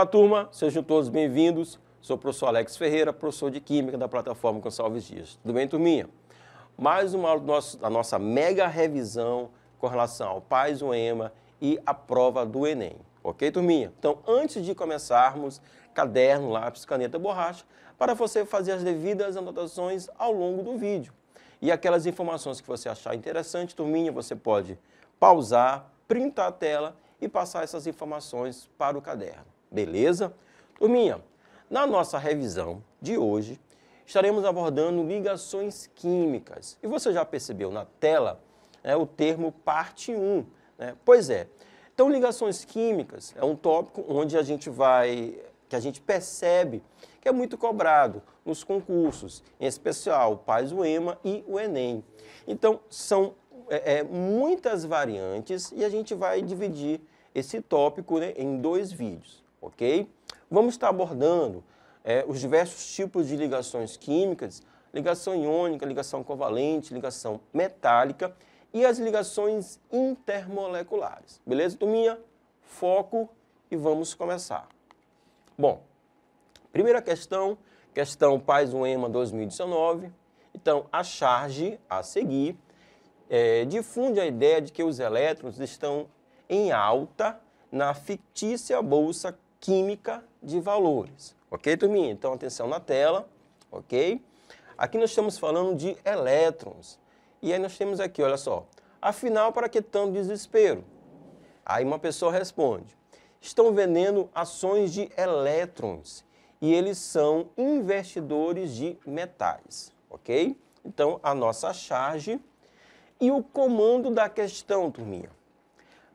Olá, turma, sejam todos bem-vindos. Sou o professor Alex Ferreira, professor de Química da plataforma Gonçalves Dias. Tudo bem, turminha? Mais uma aula da nossa mega revisão com relação ao PAIS, o EMA e a prova do Enem. Ok, turminha? Então, antes de começarmos, caderno, lápis, caneta, borracha, para você fazer as devidas anotações ao longo do vídeo. E aquelas informações que você achar interessante, turminha, você pode pausar, printar a tela e passar essas informações para o caderno. Beleza? Turminha, na nossa revisão de hoje, estaremos abordando ligações químicas. E você já percebeu na tela né, o termo parte 1. Né? Pois é. Então, ligações químicas é um tópico onde a gente vai, que a gente percebe que é muito cobrado nos concursos, em especial o PAS, o EMA e o Enem. Então, são é, é, muitas variantes e a gente vai dividir esse tópico né, em dois vídeos ok? Vamos estar abordando é, os diversos tipos de ligações químicas, ligação iônica, ligação covalente, ligação metálica e as ligações intermoleculares. Beleza, turminha? Foco e vamos começar. Bom, primeira questão, questão Paz UEMA 2019. Então, a charge a seguir é, difunde a ideia de que os elétrons estão em alta na fictícia bolsa química de valores. Ok, turminha? Então, atenção na tela, ok? Aqui nós estamos falando de elétrons. E aí nós temos aqui, olha só, afinal, para que tanto desespero? Aí uma pessoa responde, estão vendendo ações de elétrons e eles são investidores de metais, ok? Então, a nossa charge e o comando da questão, turminha.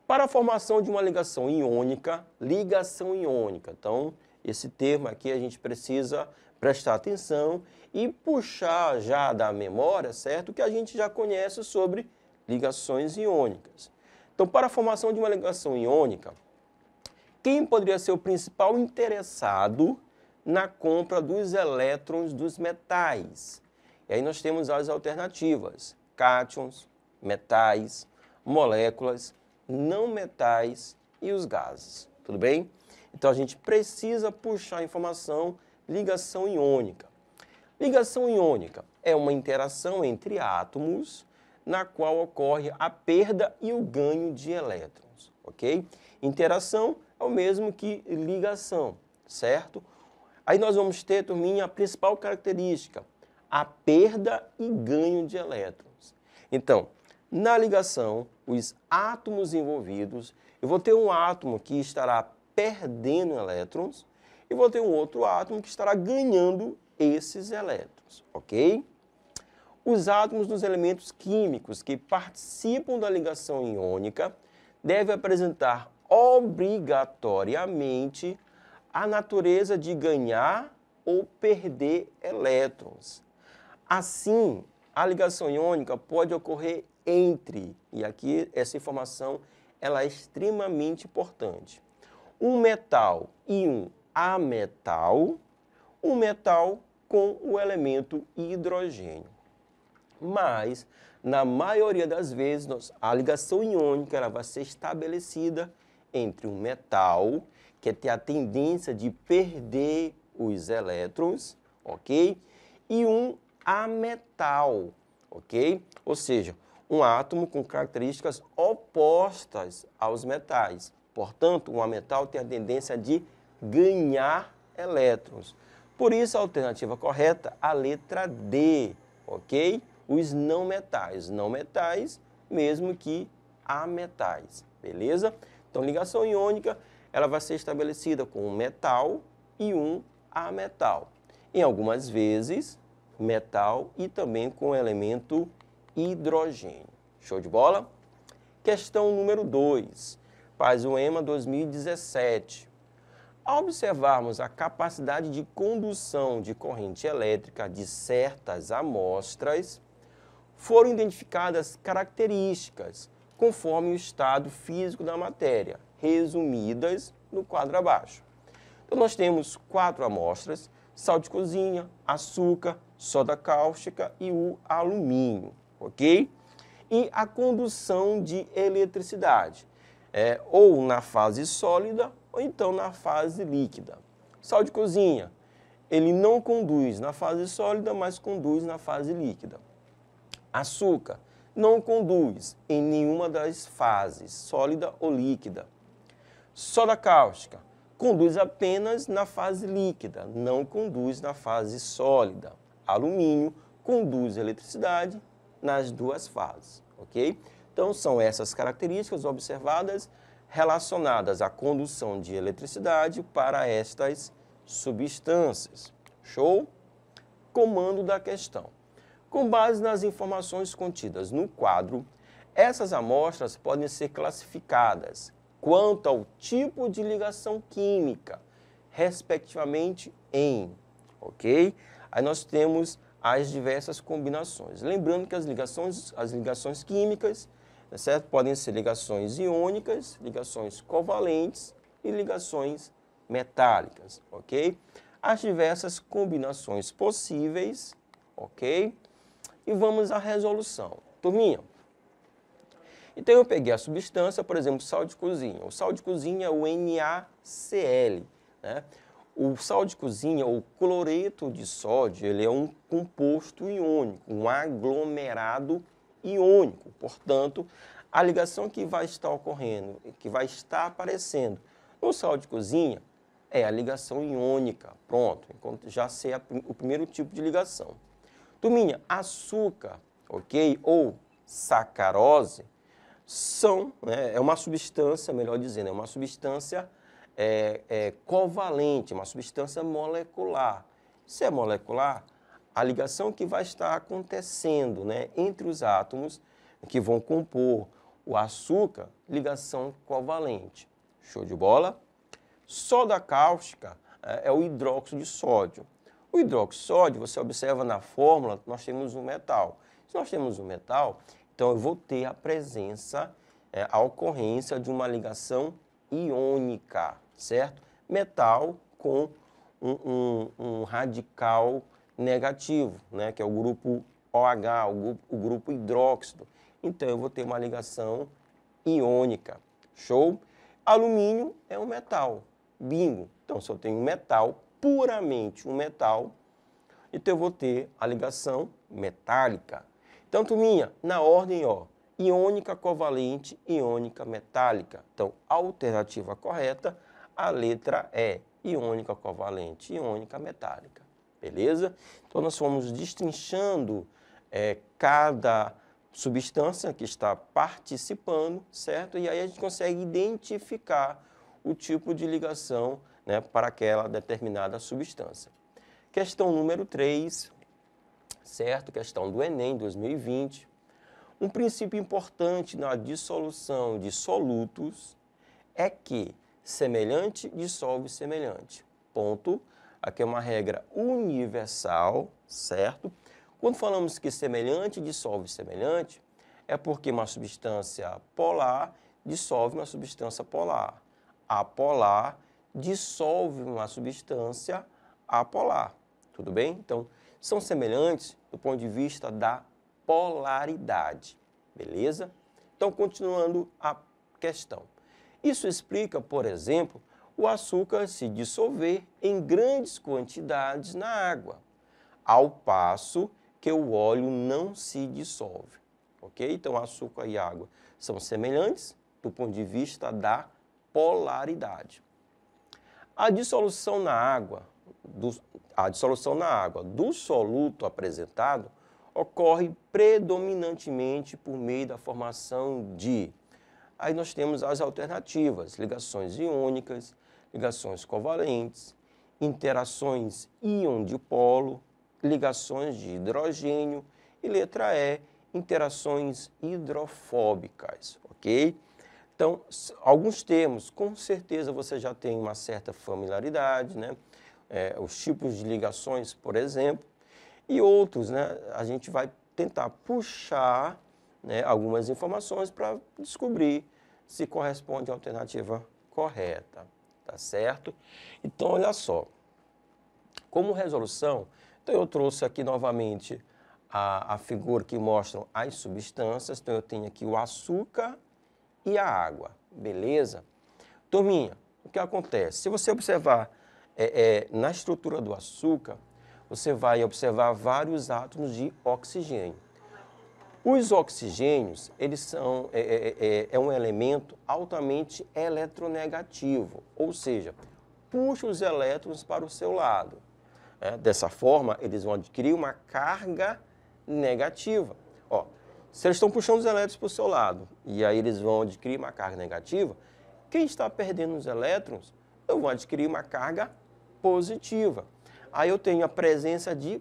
Para a formação de uma ligação iônica, ligação iônica. Então, esse termo aqui a gente precisa prestar atenção e puxar já da memória, certo? Que a gente já conhece sobre ligações iônicas. Então, para a formação de uma ligação iônica, quem poderia ser o principal interessado na compra dos elétrons dos metais? E aí nós temos as alternativas: cátions, metais, moléculas, não metais e os gases. Tudo bem? Então a gente precisa puxar a informação ligação iônica. Ligação iônica é uma interação entre átomos na qual ocorre a perda e o ganho de elétrons, ok? Interação é o mesmo que ligação, certo? Aí nós vamos ter, turminha, a principal característica, a perda e ganho de elétrons. Então, na ligação, os átomos envolvidos. Eu vou ter um átomo que estará perdendo elétrons e vou ter um outro átomo que estará ganhando esses elétrons, ok? Os átomos dos elementos químicos que participam da ligação iônica devem apresentar obrigatoriamente a natureza de ganhar ou perder elétrons. Assim, a ligação iônica pode ocorrer entre, e aqui essa informação ela é extremamente importante. Um metal e um ametal, um metal com o elemento hidrogênio. Mas, na maioria das vezes, a ligação iônica ela vai ser estabelecida entre um metal, que é tem a tendência de perder os elétrons, ok? E um ametal, ok? Ou seja, um átomo com características opostas aos metais. Portanto, um metal tem a tendência de ganhar elétrons. Por isso, a alternativa correta, a letra D, ok? Os não metais, não metais, mesmo que ametais, beleza? Então, ligação iônica, ela vai ser estabelecida com um metal e um ametal. Em algumas vezes, metal e também com elemento hidrogênio. Show de bola? Questão número 2, EMA 2017. Ao observarmos a capacidade de condução de corrente elétrica de certas amostras, foram identificadas características conforme o estado físico da matéria, resumidas no quadro abaixo. Então, nós temos quatro amostras: sal de cozinha, açúcar, soda cáustica e o alumínio ok? E a condução de eletricidade, é, ou na fase sólida ou então na fase líquida. Sal de cozinha, ele não conduz na fase sólida, mas conduz na fase líquida. Açúcar, não conduz em nenhuma das fases, sólida ou líquida. Soda cáustica, conduz apenas na fase líquida, não conduz na fase sólida. Alumínio conduz eletricidade, nas duas fases, ok? Então, são essas características observadas relacionadas à condução de eletricidade para estas substâncias. Show? Comando da questão. Com base nas informações contidas no quadro, essas amostras podem ser classificadas quanto ao tipo de ligação química, respectivamente em, ok? Aí nós temos as diversas combinações. Lembrando que as ligações, as ligações químicas, né, certo? Podem ser ligações iônicas, ligações covalentes e ligações metálicas, ok? As diversas combinações possíveis, ok? E vamos à resolução. Turminha, então eu peguei a substância, por exemplo, sal de cozinha. O sal de cozinha é o NaCl, né? O sal de cozinha, ou cloreto de sódio, ele é um composto iônico, um aglomerado iônico. Portanto, a ligação que vai estar ocorrendo, que vai estar aparecendo no sal de cozinha, é a ligação iônica. Pronto, já sei a, o primeiro tipo de ligação. Turminha, açúcar, ok? Ou sacarose, são, né, é uma substância, melhor dizendo, é uma substância é, é, covalente, uma substância molecular. Se é molecular, a ligação que vai estar acontecendo né, entre os átomos que vão compor o açúcar, ligação covalente. Show de bola? Soda cáustica é, é o hidróxido de sódio. O hidróxido de sódio, você observa na fórmula, nós temos um metal. Se nós temos um metal, então eu vou ter a presença, é, a ocorrência de uma ligação iônica certo? Metal com um, um, um radical negativo, né? que é o grupo OH, o grupo, o grupo hidróxido. Então eu vou ter uma ligação iônica. Show? Alumínio é um metal. Bingo. Então, se eu tenho um metal, puramente um metal, então eu vou ter a ligação metálica. Então, turminha, na ordem, ó, iônica covalente, iônica metálica. Então, alternativa correta, a letra E, é iônica covalente, iônica metálica. Beleza? Então, nós fomos destrinchando é, cada substância que está participando, certo? E aí a gente consegue identificar o tipo de ligação né, para aquela determinada substância. Questão número 3, certo? Questão do Enem 2020. Um princípio importante na dissolução de solutos é que semelhante dissolve semelhante. Ponto. Aqui é uma regra universal, certo? Quando falamos que semelhante dissolve semelhante, é porque uma substância polar dissolve uma substância polar. Apolar dissolve uma substância apolar. Tudo bem? Então, são semelhantes do ponto de vista da polaridade. Beleza? Então, continuando a questão. Isso explica, por exemplo, o açúcar se dissolver em grandes quantidades na água, ao passo que o óleo não se dissolve. Ok? Então, açúcar e água são semelhantes do ponto de vista da polaridade. A dissolução na água do, a dissolução na água do soluto apresentado ocorre predominantemente por meio da formação de Aí nós temos as alternativas, ligações iônicas, ligações covalentes, interações íon dipolo, ligações de hidrogênio e letra E, interações hidrofóbicas, ok? Então, alguns termos, com certeza você já tem uma certa familiaridade, né? É, os tipos de ligações, por exemplo, e outros, né? A gente vai tentar puxar né, algumas informações para descobrir se corresponde à alternativa correta, tá certo? Então, olha só, como resolução, então eu trouxe aqui novamente a, a figura que mostra as substâncias, então eu tenho aqui o açúcar e a água, beleza? Turminha, o que acontece? Se você observar é, é, na estrutura do açúcar, você vai observar vários átomos de oxigênio. Os oxigênios, eles são, é, é, é, é um elemento altamente eletronegativo, ou seja, puxa os elétrons para o seu lado. É, dessa forma, eles vão adquirir uma carga negativa. Ó, se eles estão puxando os elétrons para o seu lado e aí eles vão adquirir uma carga negativa, quem está perdendo os elétrons, eu vou adquirir uma carga positiva. Aí eu tenho a presença de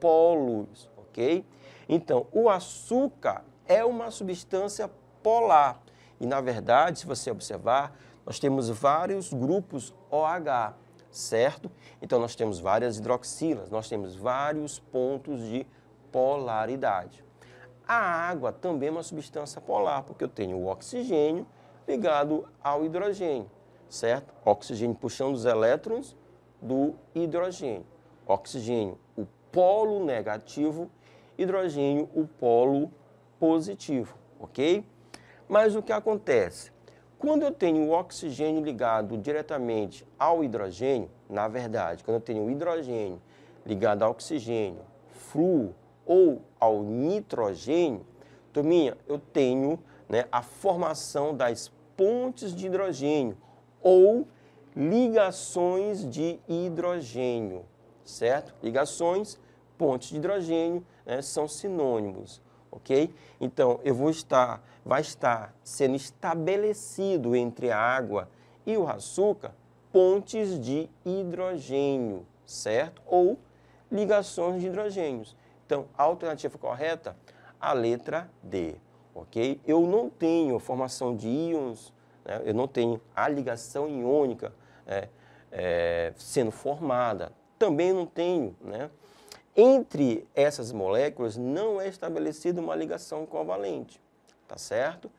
polos, ok? Então, o açúcar é uma substância polar. E, na verdade, se você observar, nós temos vários grupos OH, certo? Então, nós temos várias hidroxilas, nós temos vários pontos de polaridade. A água também é uma substância polar, porque eu tenho o oxigênio ligado ao hidrogênio, certo? Oxigênio puxando os elétrons do hidrogênio. Oxigênio, o polo negativo hidrogênio o polo positivo, ok? Mas o que acontece? Quando eu tenho o oxigênio ligado diretamente ao hidrogênio, na verdade, quando eu tenho o hidrogênio ligado ao oxigênio, flúor ou ao nitrogênio, turminha, eu tenho né, a formação das pontes de hidrogênio ou ligações de hidrogênio, certo? Ligações pontes de hidrogênio né, são sinônimos, ok? Então, eu vou estar, vai estar sendo estabelecido entre a água e o açúcar pontes de hidrogênio, certo? Ou ligações de hidrogênios. Então, a alternativa correta, a letra D, ok? Eu não tenho formação de íons, né? eu não tenho a ligação iônica é, é, sendo formada. Também não tenho, né? Entre essas moléculas não é estabelecida uma ligação covalente, tá certo?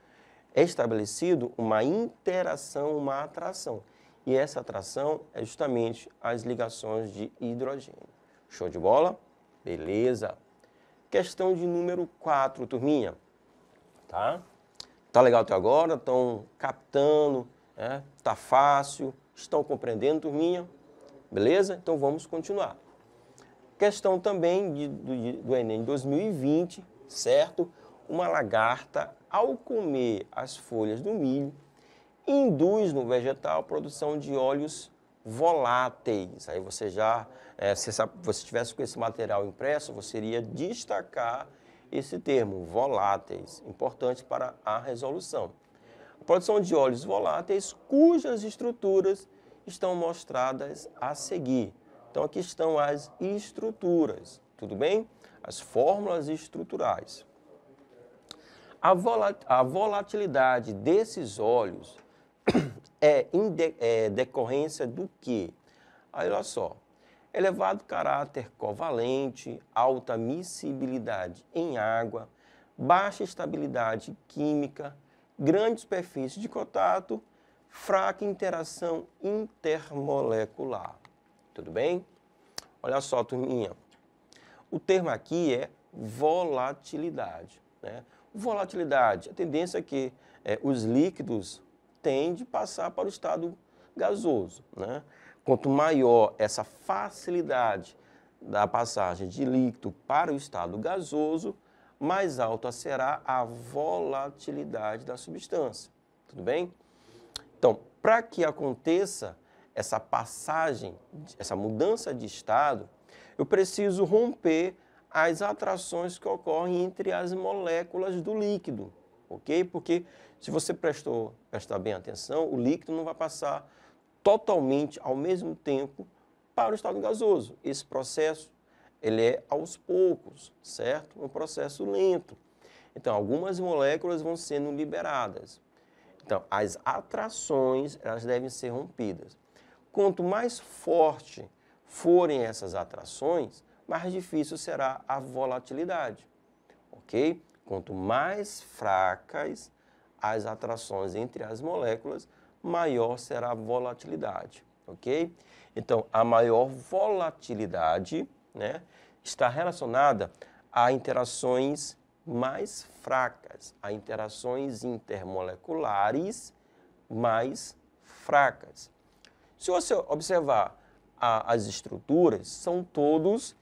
É estabelecido uma interação, uma atração. E essa atração é justamente as ligações de hidrogênio. Show de bola? Beleza. Questão de número 4, turminha. Tá? Tá legal até agora? Estão captando? Né? Tá fácil? Estão compreendendo, turminha? Beleza? Então vamos continuar. Questão também de, do, do Enem 2020, certo? Uma lagarta, ao comer as folhas do milho, induz no vegetal a produção de óleos voláteis. Aí você já, é, se você tivesse com esse material impresso, você iria destacar esse termo, voláteis, importante para a resolução. A produção de óleos voláteis cujas estruturas estão mostradas a seguir. Então aqui estão as estruturas, tudo bem? As fórmulas estruturais. A, volatilidade desses óleos é, é, decorrência do quê? Aí, olha só, elevado caráter covalente, alta miscibilidade em água, baixa estabilidade química, grande superfície de contato, fraca interação intermolecular. Tudo bem? Olha só, turminha. O termo aqui é volatilidade. Né? Volatilidade, a tendência é que é, os líquidos tendem a passar para o estado gasoso. Né? Quanto maior essa facilidade da passagem de líquido para o estado gasoso, mais alta será a volatilidade da substância. Tudo bem? Então, para que aconteça essa passagem, essa mudança de estado, eu preciso romper as atrações que ocorrem entre as moléculas do líquido, ok? Porque se você prestou, prestar bem atenção, o líquido não vai passar totalmente ao mesmo tempo para o estado gasoso. Esse processo ele é aos poucos, certo? Um processo lento. Então, algumas moléculas vão sendo liberadas. Então, as atrações elas devem ser rompidas quanto mais forte forem essas atrações, mais difícil será a volatilidade. Ok? Quanto mais fracas as atrações entre as moléculas, maior será a volatilidade. Ok? Então, a maior volatilidade né, está relacionada a interações mais fracas, a interações intermoleculares mais fracas. Se você observar a, as estruturas, são todos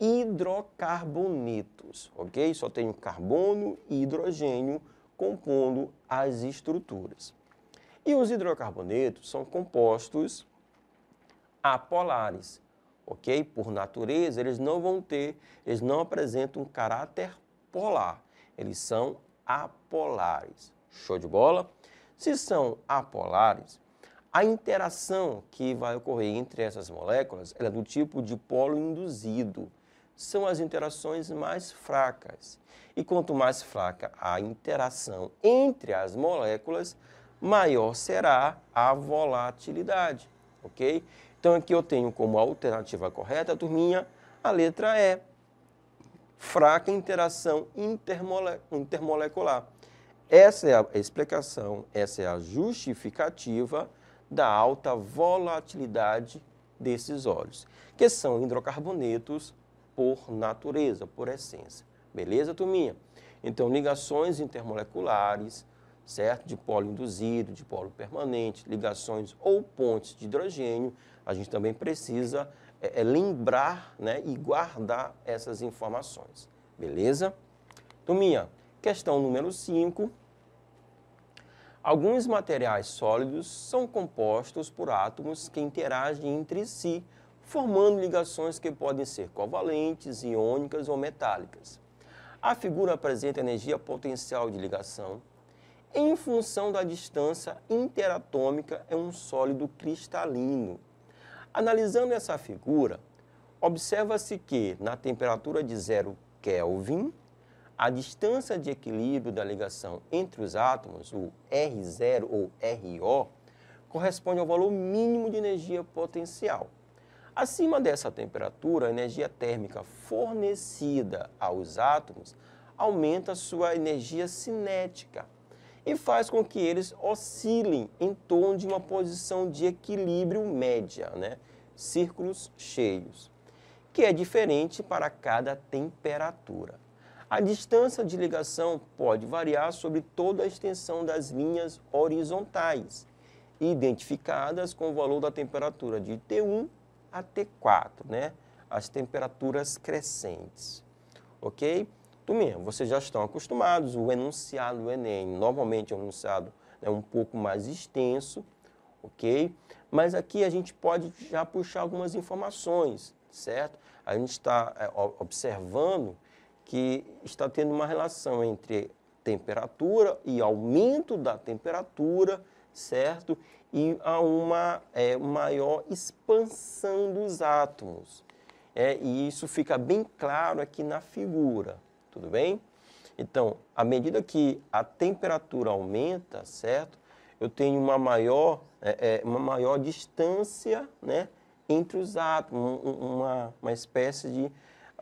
hidrocarbonetos, ok? Só tem carbono e hidrogênio compondo as estruturas. E os hidrocarbonetos são compostos apolares, ok? Por natureza, eles não vão ter, eles não apresentam um caráter polar, eles são apolares. Show de bola? Se são apolares, a interação que vai ocorrer entre essas moléculas é do tipo de polo induzido. São as interações mais fracas. E quanto mais fraca a interação entre as moléculas, maior será a volatilidade, ok? Então aqui eu tenho como alternativa correta, turminha, a letra E, fraca interação intermole intermolecular. Essa é a explicação, essa é a justificativa da alta volatilidade desses óleos, que são hidrocarbonetos por natureza, por essência. Beleza, turminha? Então, ligações intermoleculares, certo? De polo induzido, de polo permanente, ligações ou pontes de hidrogênio, a gente também precisa é, é, lembrar né, e guardar essas informações. Beleza? Turminha, questão número 5 Alguns materiais sólidos são compostos por átomos que interagem entre si, formando ligações que podem ser covalentes, iônicas ou metálicas. A figura apresenta energia potencial de ligação. Em função da distância interatômica, é um sólido cristalino. Analisando essa figura, observa-se que na temperatura de 0 Kelvin, a distância de equilíbrio da ligação entre os átomos, o R0 ou RO, corresponde ao valor mínimo de energia potencial. Acima dessa temperatura, a energia térmica fornecida aos átomos aumenta sua energia cinética e faz com que eles oscilem em torno de uma posição de equilíbrio média, né? círculos cheios, que é diferente para cada temperatura. A distância de ligação pode variar sobre toda a extensão das linhas horizontais, identificadas com o valor da temperatura de T1 a T4, né? as temperaturas crescentes. Ok? Turminha, vocês já estão acostumados, o enunciado do Enem normalmente é um enunciado né, um pouco mais extenso, ok? Mas aqui a gente pode já puxar algumas informações, certo? A gente está é, observando que está tendo uma relação entre temperatura e aumento da temperatura, certo? E a uma é, maior expansão dos átomos. É, e isso fica bem claro aqui na figura, tudo bem? Então, à medida que a temperatura aumenta, certo? Eu tenho uma maior, é, é uma maior distância né, entre os átomos, uma, uma espécie de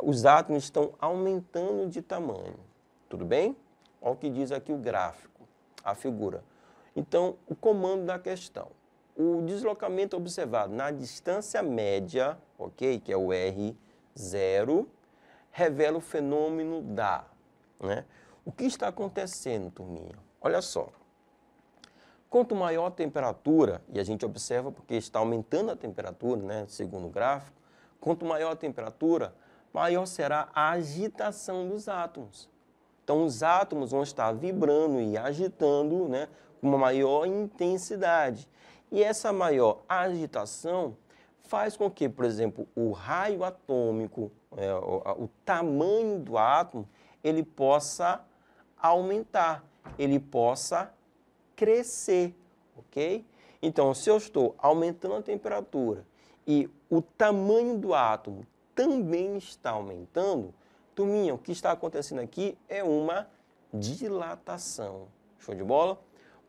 os átomos estão aumentando de tamanho. Tudo bem? Olha o que diz aqui o gráfico, a figura. Então, o comando da questão. O deslocamento observado na distância média, ok, que é o R0, revela o fenômeno da. Né? O que está acontecendo, turminha? Olha só. Quanto maior a temperatura, e a gente observa porque está aumentando a temperatura, né, segundo o gráfico, quanto maior a temperatura, maior será a agitação dos átomos. Então, os átomos vão estar vibrando e agitando né, com uma maior intensidade. E essa maior agitação faz com que, por exemplo, o raio atômico, é, o, o tamanho do átomo, ele possa aumentar, ele possa crescer, ok? Então, se eu estou aumentando a temperatura e o tamanho do átomo também está aumentando, turminha, o que está acontecendo aqui é uma dilatação. Show de bola?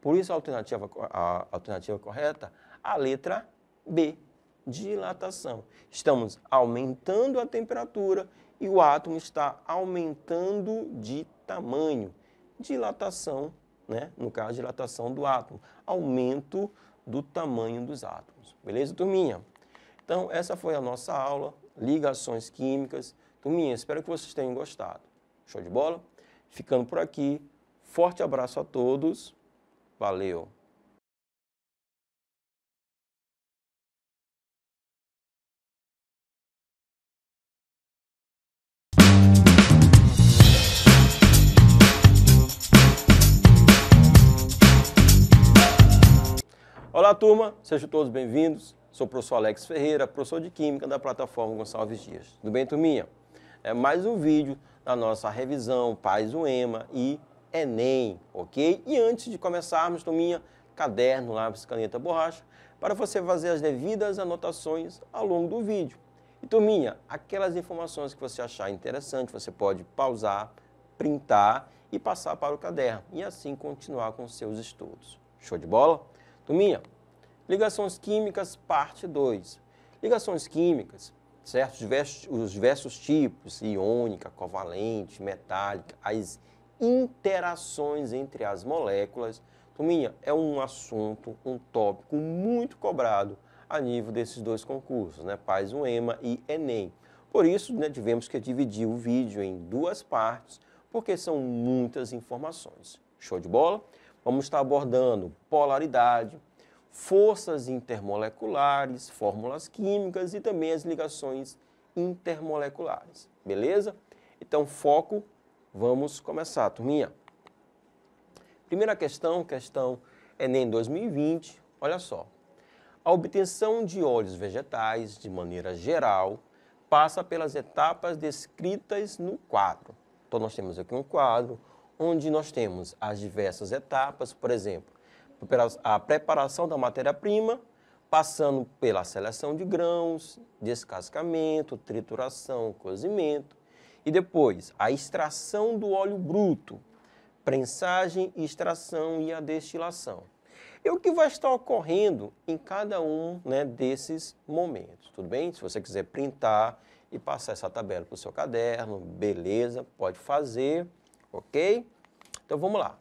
Por isso a alternativa, a alternativa correta, a letra B, dilatação. Estamos aumentando a temperatura e o átomo está aumentando de tamanho. Dilatação, né? no caso, dilatação do átomo. Aumento do tamanho dos átomos. Beleza, turminha? Então, essa foi a nossa aula ligações químicas. Turminha, espero que vocês tenham gostado. Show de bola? Ficando por aqui. Forte abraço a todos. Valeu! Olá, turma, sejam todos bem-vindos. Sou o professor Alex Ferreira, professor de Química da plataforma Gonçalves Dias. Tudo bem, turminha? É mais um vídeo da nossa revisão Paz UEMA e Enem, ok? E antes de começarmos, turminha, caderno, lápis, caneta, borracha, para você fazer as devidas anotações ao longo do vídeo. E turminha, aquelas informações que você achar interessante, você pode pausar, printar e passar para o caderno e assim continuar com seus estudos. Show de bola? Turminha, Ligações químicas, parte 2. Ligações químicas, certo? Diversos, os diversos tipos, iônica, covalente, metálica, as interações entre as moléculas. Tuminha, é um assunto, um tópico muito cobrado a nível desses dois concursos, né? Paz UEMA e Enem. Por isso, né, tivemos que dividir o vídeo em duas partes, porque são muitas informações. Show de bola? Vamos estar abordando polaridade, forças intermoleculares, fórmulas químicas e também as ligações intermoleculares. Beleza? Então, foco, vamos começar, turminha. Primeira questão, questão Enem 2020, olha só. A obtenção de óleos vegetais, de maneira geral, passa pelas etapas descritas no quadro. Então, nós temos aqui um quadro onde nós temos as diversas etapas, por exemplo, a preparação da matéria-prima, passando pela seleção de grãos, descascamento, trituração, cozimento, e depois a extração do óleo bruto, prensagem, extração e a destilação. E o que vai estar ocorrendo em cada um né, desses momentos, tudo bem? Se você quiser printar e passar essa tabela para o seu caderno, beleza, pode fazer, ok? Então vamos lá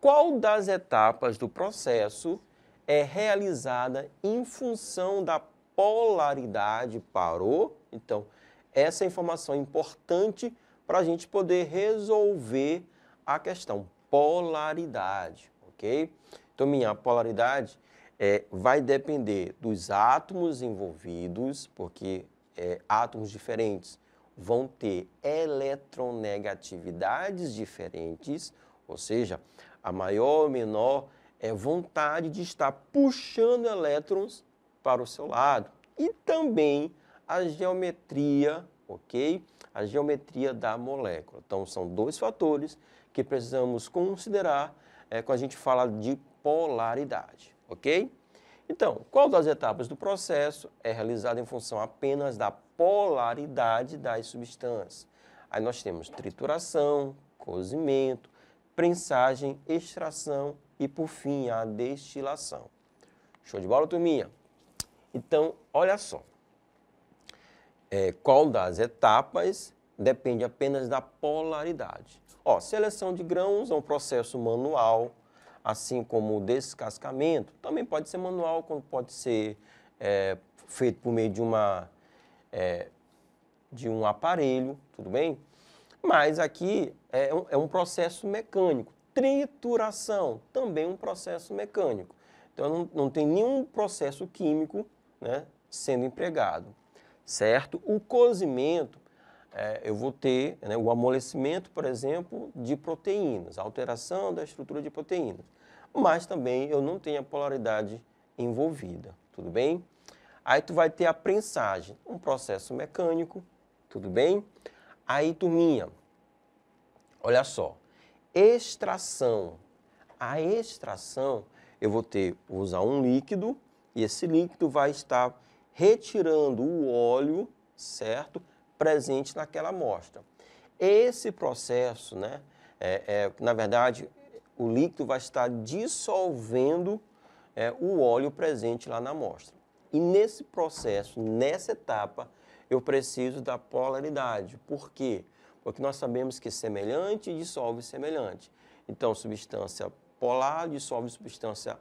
qual das etapas do processo é realizada em função da polaridade parou? Então, essa é informação é importante para a gente poder resolver a questão polaridade, ok? Então, minha polaridade é, vai depender dos átomos envolvidos, porque é, átomos diferentes vão ter eletronegatividades diferentes, ou seja, a maior ou menor, é vontade de estar puxando elétrons para o seu lado. E também a geometria, ok? A geometria da molécula. Então, são dois fatores que precisamos considerar é, quando a gente fala de polaridade, ok? Então, qual das etapas do processo é realizada em função apenas da polaridade das substâncias? Aí nós temos trituração, cozimento, prensagem, extração e, por fim, a destilação. Show de bola, turminha? Então, olha só. É, qual das etapas depende apenas da polaridade. Ó, seleção de grãos é um processo manual, assim como o descascamento. Também pode ser manual, como pode ser é, feito por meio de, uma, é, de um aparelho, tudo bem? Mas aqui é um, é um processo mecânico. Trituração, também um processo mecânico. Então não, não tem nenhum processo químico né, sendo empregado, certo? O cozimento, é, eu vou ter né, o amolecimento, por exemplo, de proteínas, alteração da estrutura de proteínas. Mas também eu não tenho a polaridade envolvida, tudo bem? Aí tu vai ter a prensagem, um processo mecânico, tudo bem? Aí, turminha, olha só. Extração. A extração, eu vou ter, vou usar um líquido e esse líquido vai estar retirando o óleo, certo? Presente naquela amostra. Esse processo, né? É, é, na verdade, o líquido vai estar dissolvendo é, o óleo presente lá na amostra. E nesse processo, nessa etapa, eu preciso da polaridade. Por quê? Porque nós sabemos que semelhante dissolve semelhante. Então, substância polar dissolve substância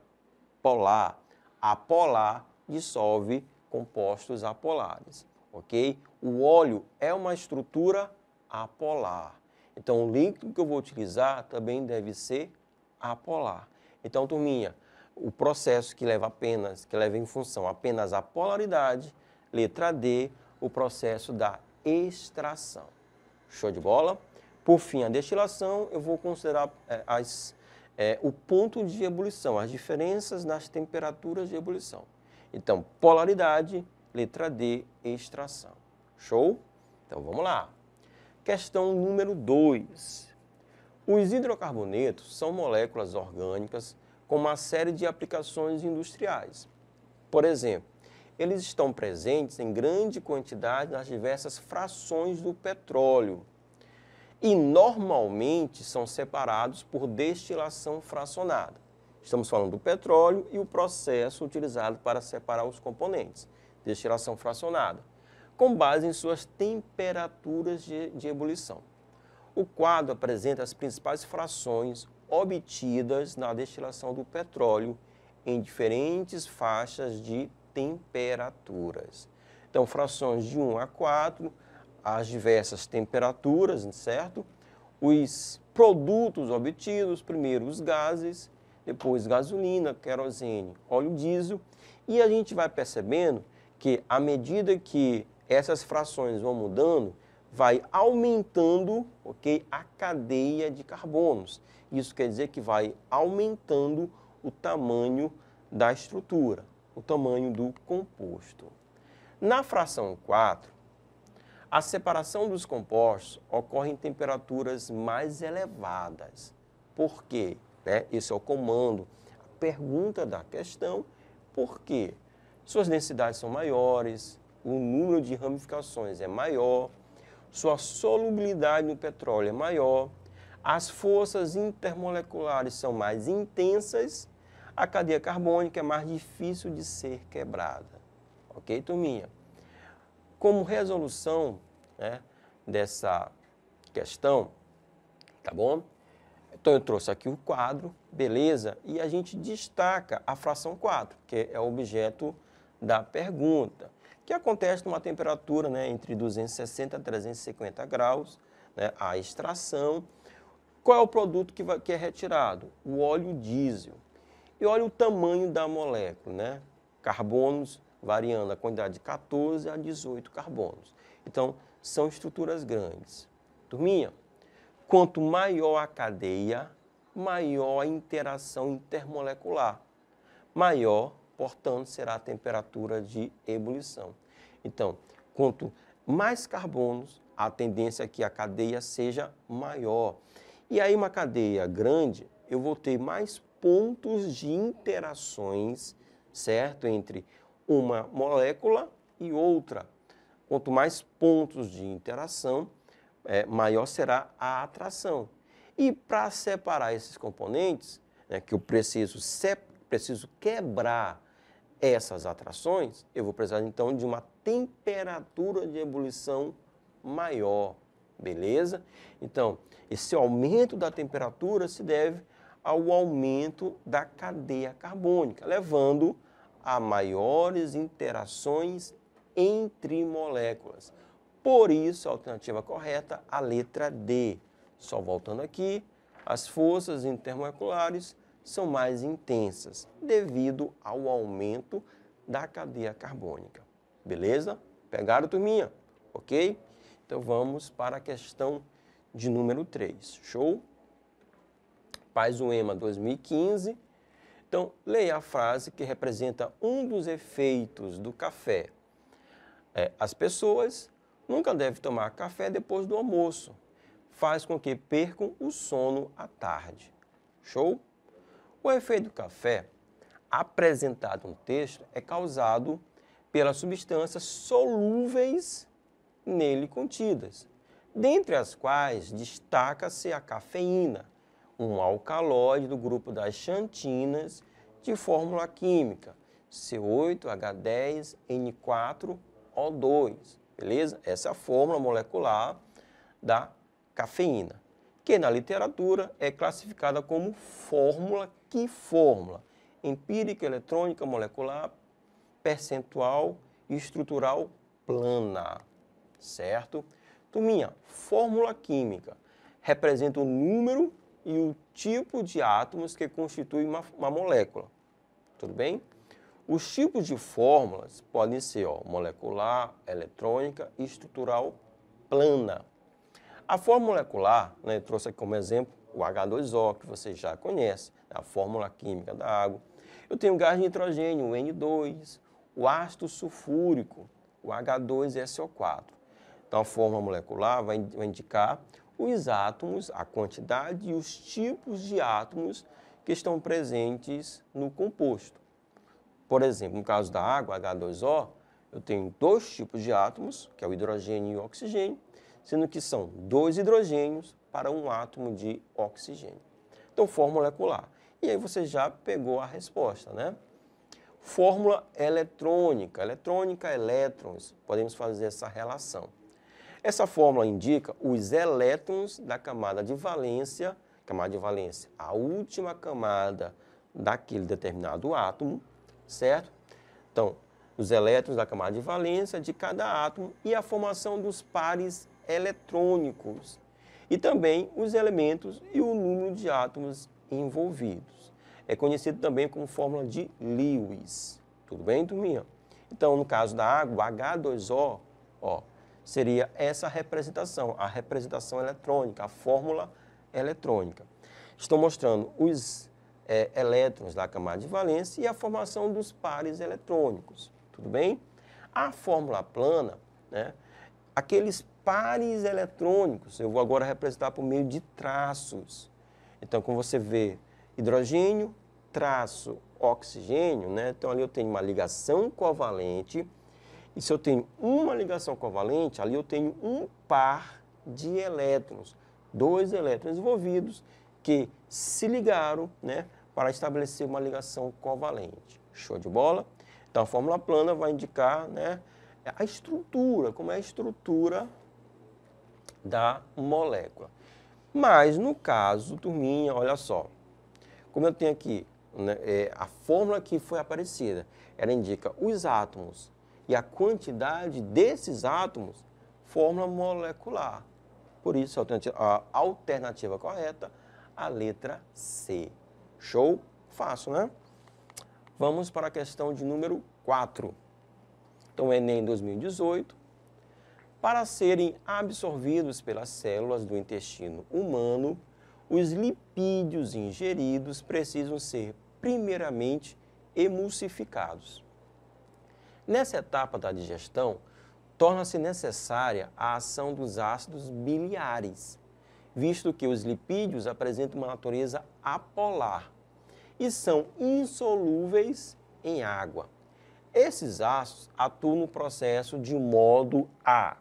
polar. Apolar dissolve compostos apolares, ok? O óleo é uma estrutura apolar. Então, o líquido que eu vou utilizar também deve ser apolar. Então, turminha, o processo que leva apenas, que leva em função apenas a polaridade, letra D, o processo da extração. Show de bola? Por fim, a destilação, eu vou considerar é, as, é, o ponto de ebulição, as diferenças nas temperaturas de ebulição. Então, polaridade, letra D, extração. Show? Então, vamos lá. Questão número 2. Os hidrocarbonetos são moléculas orgânicas com uma série de aplicações industriais. Por exemplo, eles estão presentes em grande quantidade nas diversas frações do petróleo e normalmente são separados por destilação fracionada. Estamos falando do petróleo e o processo utilizado para separar os componentes, destilação fracionada, com base em suas temperaturas de, de ebulição. O quadro apresenta as principais frações obtidas na destilação do petróleo em diferentes faixas de temperaturas. Então, frações de 1 a 4, as diversas temperaturas, certo? Os produtos obtidos, primeiro os gases, depois gasolina, querosene, óleo diesel, e a gente vai percebendo que à medida que essas frações vão mudando, vai aumentando ok, a cadeia de carbonos. Isso quer dizer que vai aumentando o tamanho da estrutura o tamanho do composto. Na fração 4, a separação dos compostos ocorre em temperaturas mais elevadas. Por quê? Né? Esse é o comando, a pergunta da questão, por quê? Suas densidades são maiores, o número de ramificações é maior, sua solubilidade no petróleo é maior, as forças intermoleculares são mais intensas a cadeia carbônica é mais difícil de ser quebrada. Ok, turminha? Como resolução né, dessa questão, tá bom? Então eu trouxe aqui o quadro, beleza? E a gente destaca a fração 4, que é o objeto da pergunta, que acontece numa temperatura né, entre 260 a 350 graus, né, a extração. Qual é o produto que, vai, que é retirado? O óleo diesel. E olha o tamanho da molécula, né? Carbonos variando a quantidade de 14 a 18 carbonos. Então, são estruturas grandes. Turminha, quanto maior a cadeia, maior a interação intermolecular. Maior, portanto, será a temperatura de ebulição. Então, quanto mais carbonos, a tendência é que a cadeia seja maior. E aí, uma cadeia grande, eu vou ter mais pontos de interações, certo? Entre uma molécula e outra. Quanto mais pontos de interação, é, maior será a atração. E para separar esses componentes, né, que eu preciso, preciso quebrar essas atrações, eu vou precisar então de uma temperatura de ebulição maior, beleza? Então, esse aumento da temperatura se deve ao aumento da cadeia carbônica, levando a maiores interações entre moléculas. Por isso, a alternativa correta, a letra D. Só voltando aqui, as forças intermoleculares são mais intensas devido ao aumento da cadeia carbônica. Beleza? Pegaram, turminha? Ok? Então vamos para a questão de número 3. Show? Paz UEMA 2015. Então, leia a frase que representa um dos efeitos do café. É, as pessoas nunca devem tomar café depois do almoço. Faz com que percam o sono à tarde. Show? O efeito do café, apresentado no texto, é causado pelas substâncias solúveis nele contidas, dentre as quais destaca-se a cafeína, um alcaloide do grupo das xantinas de fórmula química C8H10N4O2, beleza? Essa é a fórmula molecular da cafeína, que na literatura é classificada como fórmula que fórmula empírica, eletrônica, molecular, percentual e estrutural plana, certo? Tuminha, fórmula química representa o número e o tipo de átomos que constituem uma, uma molécula. Tudo bem? Os tipos de fórmulas podem ser ó, molecular, eletrônica e estrutural plana. A fórmula molecular, né, trouxe aqui como exemplo o H2O, que você já conhece, né, a fórmula química da água. Eu tenho gás de nitrogênio, o N2, o ácido sulfúrico, o H2SO4. Então, a fórmula molecular vai indicar os átomos, a quantidade e os tipos de átomos que estão presentes no composto. Por exemplo, no caso da água, H2O, eu tenho dois tipos de átomos, que é o hidrogênio e o oxigênio, sendo que são dois hidrogênios para um átomo de oxigênio. Então, fórmula molecular. E aí você já pegou a resposta, né? Fórmula eletrônica. Eletrônica, elétrons. Podemos fazer essa relação. Essa fórmula indica os elétrons da camada de valência, camada de valência, a última camada daquele determinado átomo, certo? Então, os elétrons da camada de valência de cada átomo e a formação dos pares eletrônicos e também os elementos e o número de átomos envolvidos. É conhecido também como fórmula de Lewis. Tudo bem, turminha? Então, no caso da água, H2O, ó, seria essa representação, a representação eletrônica, a fórmula eletrônica. Estou mostrando os é, elétrons da camada de valência e a formação dos pares eletrônicos, tudo bem? A fórmula plana, né, aqueles pares eletrônicos, eu vou agora representar por meio de traços. Então, como você vê, hidrogênio, traço, oxigênio, né? Então, ali eu tenho uma ligação covalente, e se eu tenho uma ligação covalente, ali eu tenho um par de elétrons, dois elétrons envolvidos que se ligaram né, para estabelecer uma ligação covalente. Show de bola? Então a fórmula plana vai indicar né, a estrutura, como é a estrutura da molécula. Mas no caso, turminha, olha só, como eu tenho aqui né, é, a fórmula que foi aparecida, ela indica os átomos e a quantidade desses átomos fórmula molecular. Por isso, a alternativa correta, a letra C. Show? Fácil, né? Vamos para a questão de número 4. Então, Enem 2018. Para serem absorvidos pelas células do intestino humano, os lipídios ingeridos precisam ser primeiramente emulsificados. Nessa etapa da digestão, torna-se necessária a ação dos ácidos biliares, visto que os lipídios apresentam uma natureza apolar e são insolúveis em água. Esses ácidos atuam no processo de modo A.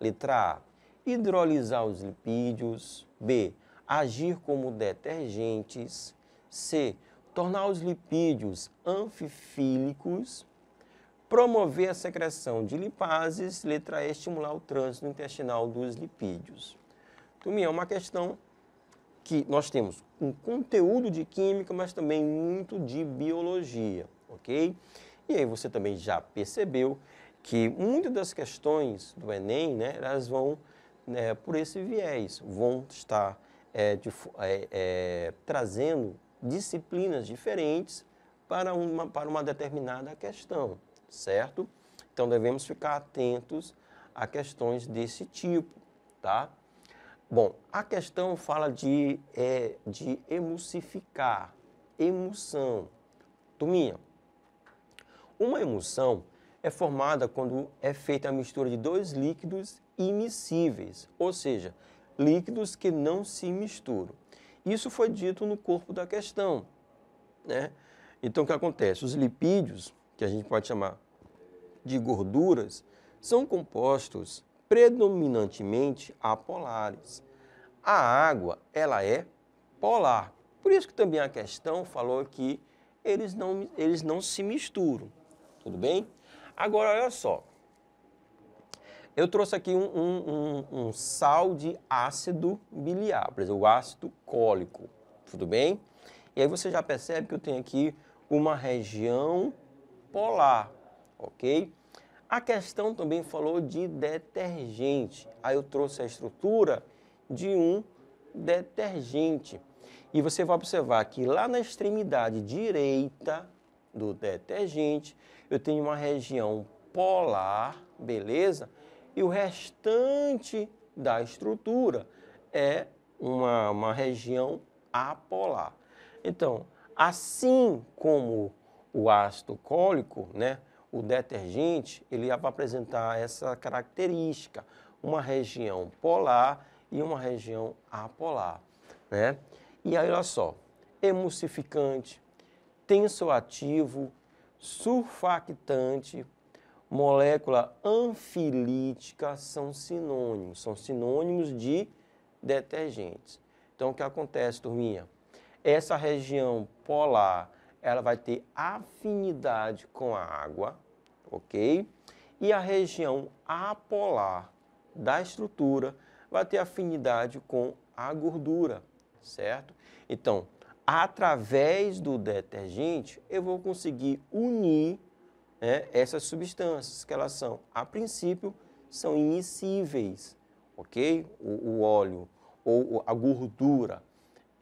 Letra A. Hidrolisar os lipídios. B. Agir como detergentes. C. Tornar os lipídios anfifílicos promover a secreção de lipases, letra E, estimular o trânsito intestinal dos lipídios. Turminha, é uma questão que nós temos um conteúdo de química, mas também muito de biologia, ok? E aí você também já percebeu que muitas das questões do Enem, né, elas vão né, por esse viés, vão estar é, de, é, é, trazendo disciplinas diferentes para uma, para uma determinada questão certo? Então devemos ficar atentos a questões desse tipo, tá? Bom, a questão fala de, é, de emulsificar, emulsão. Tuminha, uma emulsão é formada quando é feita a mistura de dois líquidos imissíveis, ou seja, líquidos que não se misturam. Isso foi dito no corpo da questão. Né? Então, o que acontece? Os lipídios que a gente pode chamar de gorduras, são compostos predominantemente apolares. A água, ela é polar. Por isso que também a questão falou que eles não, eles não se misturam, tudo bem? Agora, olha só. Eu trouxe aqui um, um, um, um sal de ácido biliar, por exemplo, o ácido cólico, tudo bem? E aí você já percebe que eu tenho aqui uma região polar, ok? A questão também falou de detergente. Aí eu trouxe a estrutura de um detergente. E você vai observar que lá na extremidade direita do detergente, eu tenho uma região polar, beleza? E o restante da estrutura é uma, uma região apolar. Então, assim como o ácido cólico, né, o detergente, ele vai apresentar essa característica, uma região polar e uma região apolar, né? E aí, olha só, emulsificante, tensoativo, surfactante, molécula anfilítica são sinônimos, são sinônimos de detergentes. Então, o que acontece, turminha? Essa região polar ela vai ter afinidade com a água, ok? E a região apolar da estrutura vai ter afinidade com a gordura, certo? Então, através do detergente, eu vou conseguir unir né, essas substâncias, que elas são, a princípio, são imiscíveis, ok? O, o óleo ou a gordura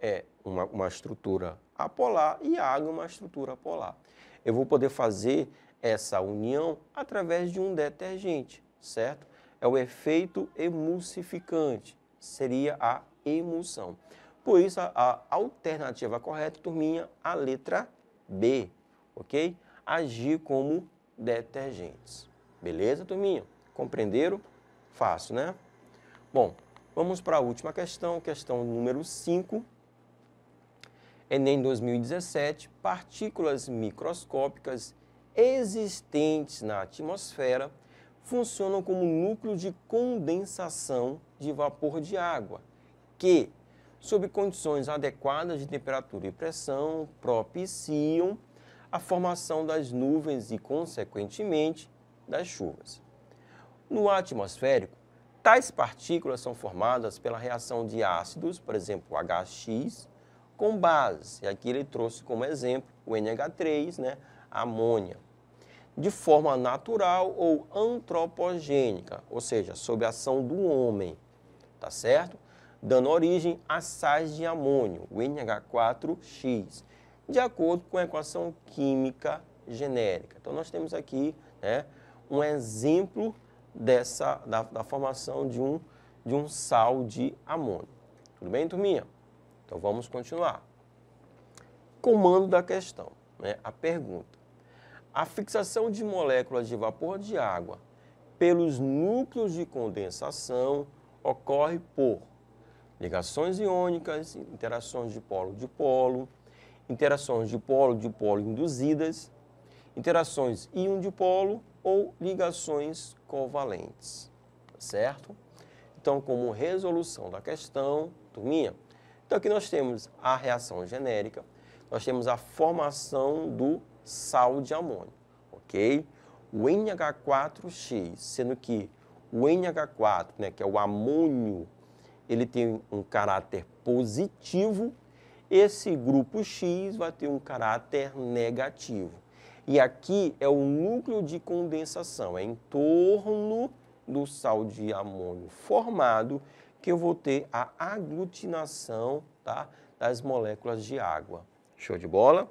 é uma, uma estrutura apolar e a água é uma estrutura apolar. Eu vou poder fazer essa união através de um detergente, certo? É o efeito emulsificante, seria a emulsão. Por isso, a, a alternativa correta, turminha, a letra B, ok? Agir como detergentes. Beleza, turminha? Compreenderam? Fácil, né? Bom, vamos para a última questão, questão número 5. Enem 2017, partículas microscópicas existentes na atmosfera funcionam como núcleo de condensação de vapor de água, que, sob condições adequadas de temperatura e pressão, propiciam a formação das nuvens e, consequentemente, das chuvas. No atmosférico, tais partículas são formadas pela reação de ácidos, por exemplo, HX, com base E aqui ele trouxe como exemplo o NH3, né, amônia. De forma natural ou antropogênica, ou seja, sob a ação do homem, tá certo? Dando origem a sais de amônio, o NH4X, de acordo com a equação química genérica. Então nós temos aqui né, um exemplo dessa, da, da formação de um, de um sal de amônio. Tudo bem, turminha? Então vamos continuar. Comando da questão, né? a pergunta. A fixação de moléculas de vapor de água pelos núcleos de condensação ocorre por ligações iônicas, interações de polo de polo, interações de polo de polo induzidas, interações íon dipolo ou ligações covalentes, tá certo? Então, como resolução da questão, turminha, então aqui nós temos a reação genérica, nós temos a formação do sal de amônio, ok? O NH4X, sendo que o NH4, né, que é o amônio, ele tem um caráter positivo, esse grupo X vai ter um caráter negativo. E aqui é o núcleo de condensação, é em torno do sal de amônio formado que eu vou ter a aglutinação tá, das moléculas de água. Show de bola?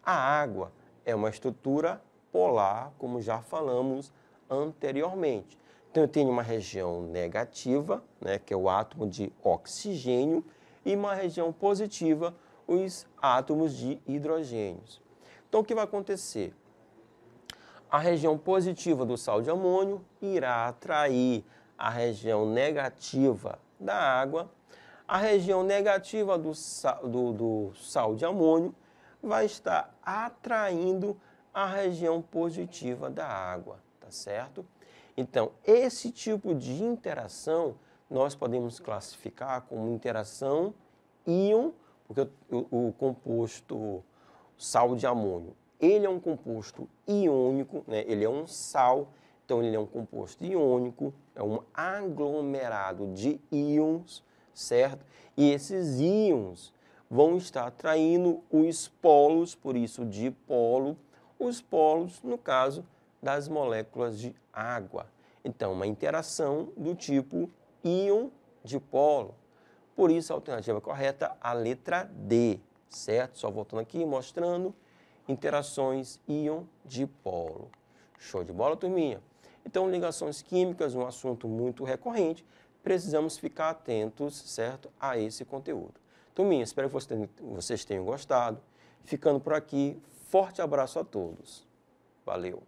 A água é uma estrutura polar, como já falamos anteriormente. Então eu tenho uma região negativa, né, que é o átomo de oxigênio, e uma região positiva, os átomos de hidrogênios. Então o que vai acontecer? A região positiva do sal de amônio irá atrair a região negativa da água, a região negativa do sal, do, do sal de amônio vai estar atraindo a região positiva da água, tá certo? Então, esse tipo de interação nós podemos classificar como interação íon, porque o, o composto sal de amônio, ele é um composto iônico, né? ele é um sal então, ele é um composto iônico, é um aglomerado de íons, certo? E esses íons vão estar atraindo os polos, por isso dipolo, os polos, no caso, das moléculas de água. Então, uma interação do tipo íon dipolo. Por isso, a alternativa correta, a letra D, certo? Só voltando aqui, mostrando interações íon dipolo. Show de bola, turminha? Então, ligações químicas, um assunto muito recorrente, precisamos ficar atentos, certo, a esse conteúdo. Turminha, espero que vocês tenham gostado. Ficando por aqui, forte abraço a todos. Valeu!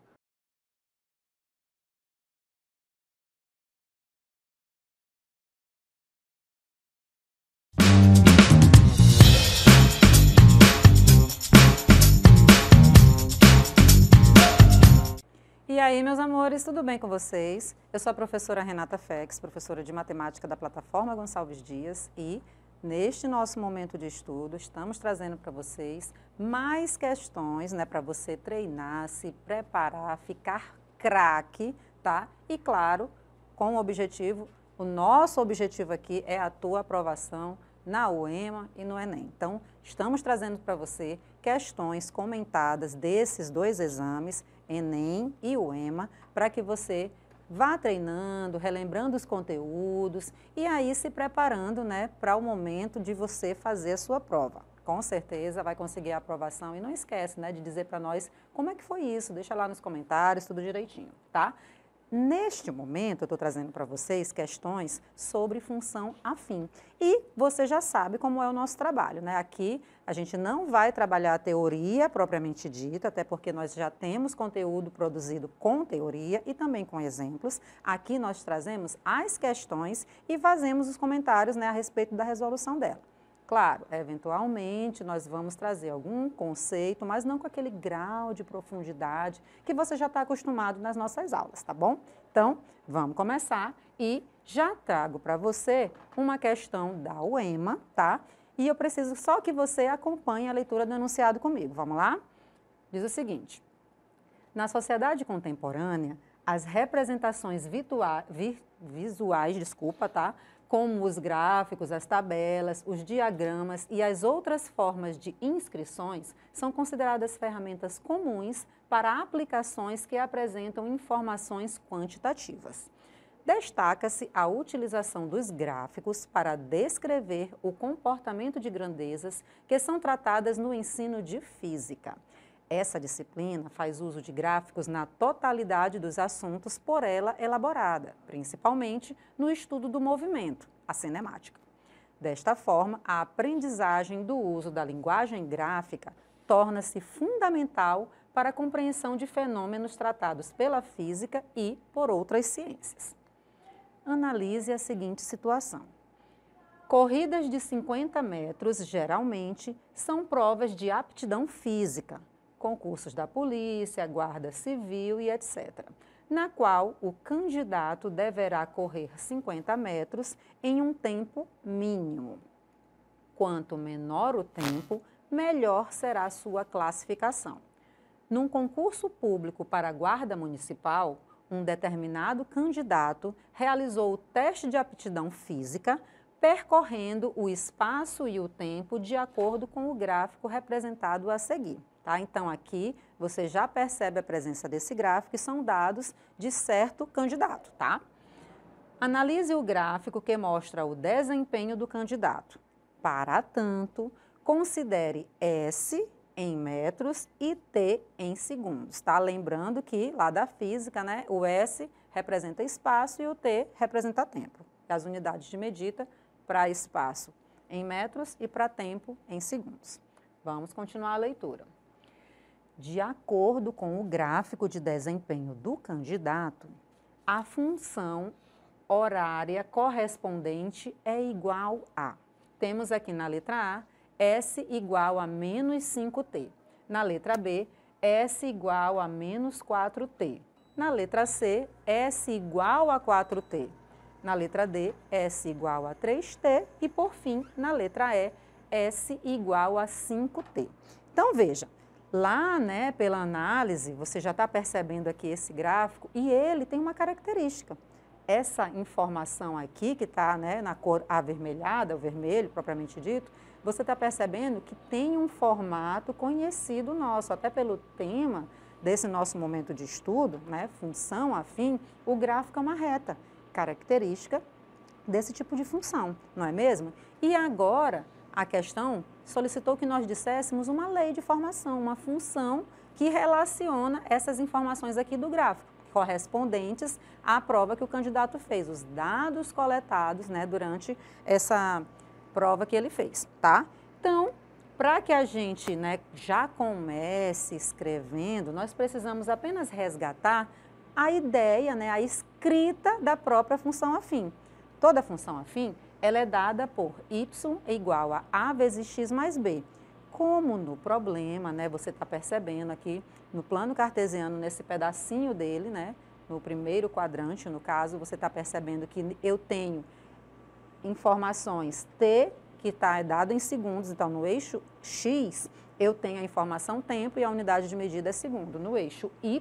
E aí, meus amores, tudo bem com vocês? Eu sou a professora Renata Fex, professora de matemática da plataforma Gonçalves Dias e neste nosso momento de estudo estamos trazendo para vocês mais questões, né, para você treinar, se preparar, ficar craque, tá? E claro, com o objetivo, o nosso objetivo aqui é a tua aprovação na UEMA e no Enem. Então, estamos trazendo para você questões comentadas desses dois exames Enem e o EMA, para que você vá treinando, relembrando os conteúdos e aí se preparando né, para o momento de você fazer a sua prova. Com certeza vai conseguir a aprovação e não esquece né, de dizer para nós como é que foi isso, deixa lá nos comentários, tudo direitinho, tá? Neste momento, eu estou trazendo para vocês questões sobre função afim. E você já sabe como é o nosso trabalho, né? Aqui a gente não vai trabalhar a teoria propriamente dita, até porque nós já temos conteúdo produzido com teoria e também com exemplos. Aqui nós trazemos as questões e fazemos os comentários né, a respeito da resolução dela. Claro, eventualmente nós vamos trazer algum conceito, mas não com aquele grau de profundidade que você já está acostumado nas nossas aulas, tá bom? Então, vamos começar e já trago para você uma questão da UEMA, tá? E eu preciso só que você acompanhe a leitura do enunciado comigo. Vamos lá? Diz o seguinte: Na sociedade contemporânea, as representações visuais, desculpa, tá? como os gráficos, as tabelas, os diagramas e as outras formas de inscrições, são consideradas ferramentas comuns para aplicações que apresentam informações quantitativas. Destaca-se a utilização dos gráficos para descrever o comportamento de grandezas que são tratadas no ensino de física. Essa disciplina faz uso de gráficos na totalidade dos assuntos por ela elaborada, principalmente no estudo do movimento, a cinemática. Desta forma, a aprendizagem do uso da linguagem gráfica torna-se fundamental para a compreensão de fenômenos tratados pela física e por outras ciências. Analise a seguinte situação. Corridas de 50 metros geralmente são provas de aptidão física, concursos da polícia, guarda civil e etc., na qual o candidato deverá correr 50 metros em um tempo mínimo. Quanto menor o tempo, melhor será a sua classificação. Num concurso público para a guarda municipal, um determinado candidato realizou o teste de aptidão física, percorrendo o espaço e o tempo de acordo com o gráfico representado a seguir. Tá? Então, aqui você já percebe a presença desse gráfico, que são dados de certo candidato. Tá? Analise o gráfico que mostra o desempenho do candidato. Para tanto, considere S em metros e T em segundos. Tá? Lembrando que lá da física, né, o S representa espaço e o T representa tempo. As unidades de medida para espaço em metros e para tempo em segundos. Vamos continuar a leitura de acordo com o gráfico de desempenho do candidato, a função horária correspondente é igual a. Temos aqui na letra A, S igual a menos 5T. Na letra B, S igual a menos 4T. Na letra C, S igual a 4T. Na letra D, S igual a 3T. E por fim, na letra E, S igual a 5T. Então veja, Lá, né, pela análise, você já está percebendo aqui esse gráfico e ele tem uma característica. Essa informação aqui, que está né, na cor avermelhada, o vermelho propriamente dito, você está percebendo que tem um formato conhecido nosso, até pelo tema desse nosso momento de estudo, né, função afim, o gráfico é uma reta, característica desse tipo de função, não é mesmo? E agora, a questão, solicitou que nós disséssemos uma lei de formação, uma função que relaciona essas informações aqui do gráfico, correspondentes à prova que o candidato fez, os dados coletados né, durante essa prova que ele fez, tá? Então, para que a gente né, já comece escrevendo, nós precisamos apenas resgatar a ideia, né, a escrita da própria função afim. Toda função afim ela é dada por y é igual a a vezes x mais b. Como no problema, né, você está percebendo aqui no plano cartesiano, nesse pedacinho dele, né, no primeiro quadrante, no caso, você está percebendo que eu tenho informações t, que está é dada em segundos, então no eixo x, eu tenho a informação tempo e a unidade de medida é segundo. No eixo y,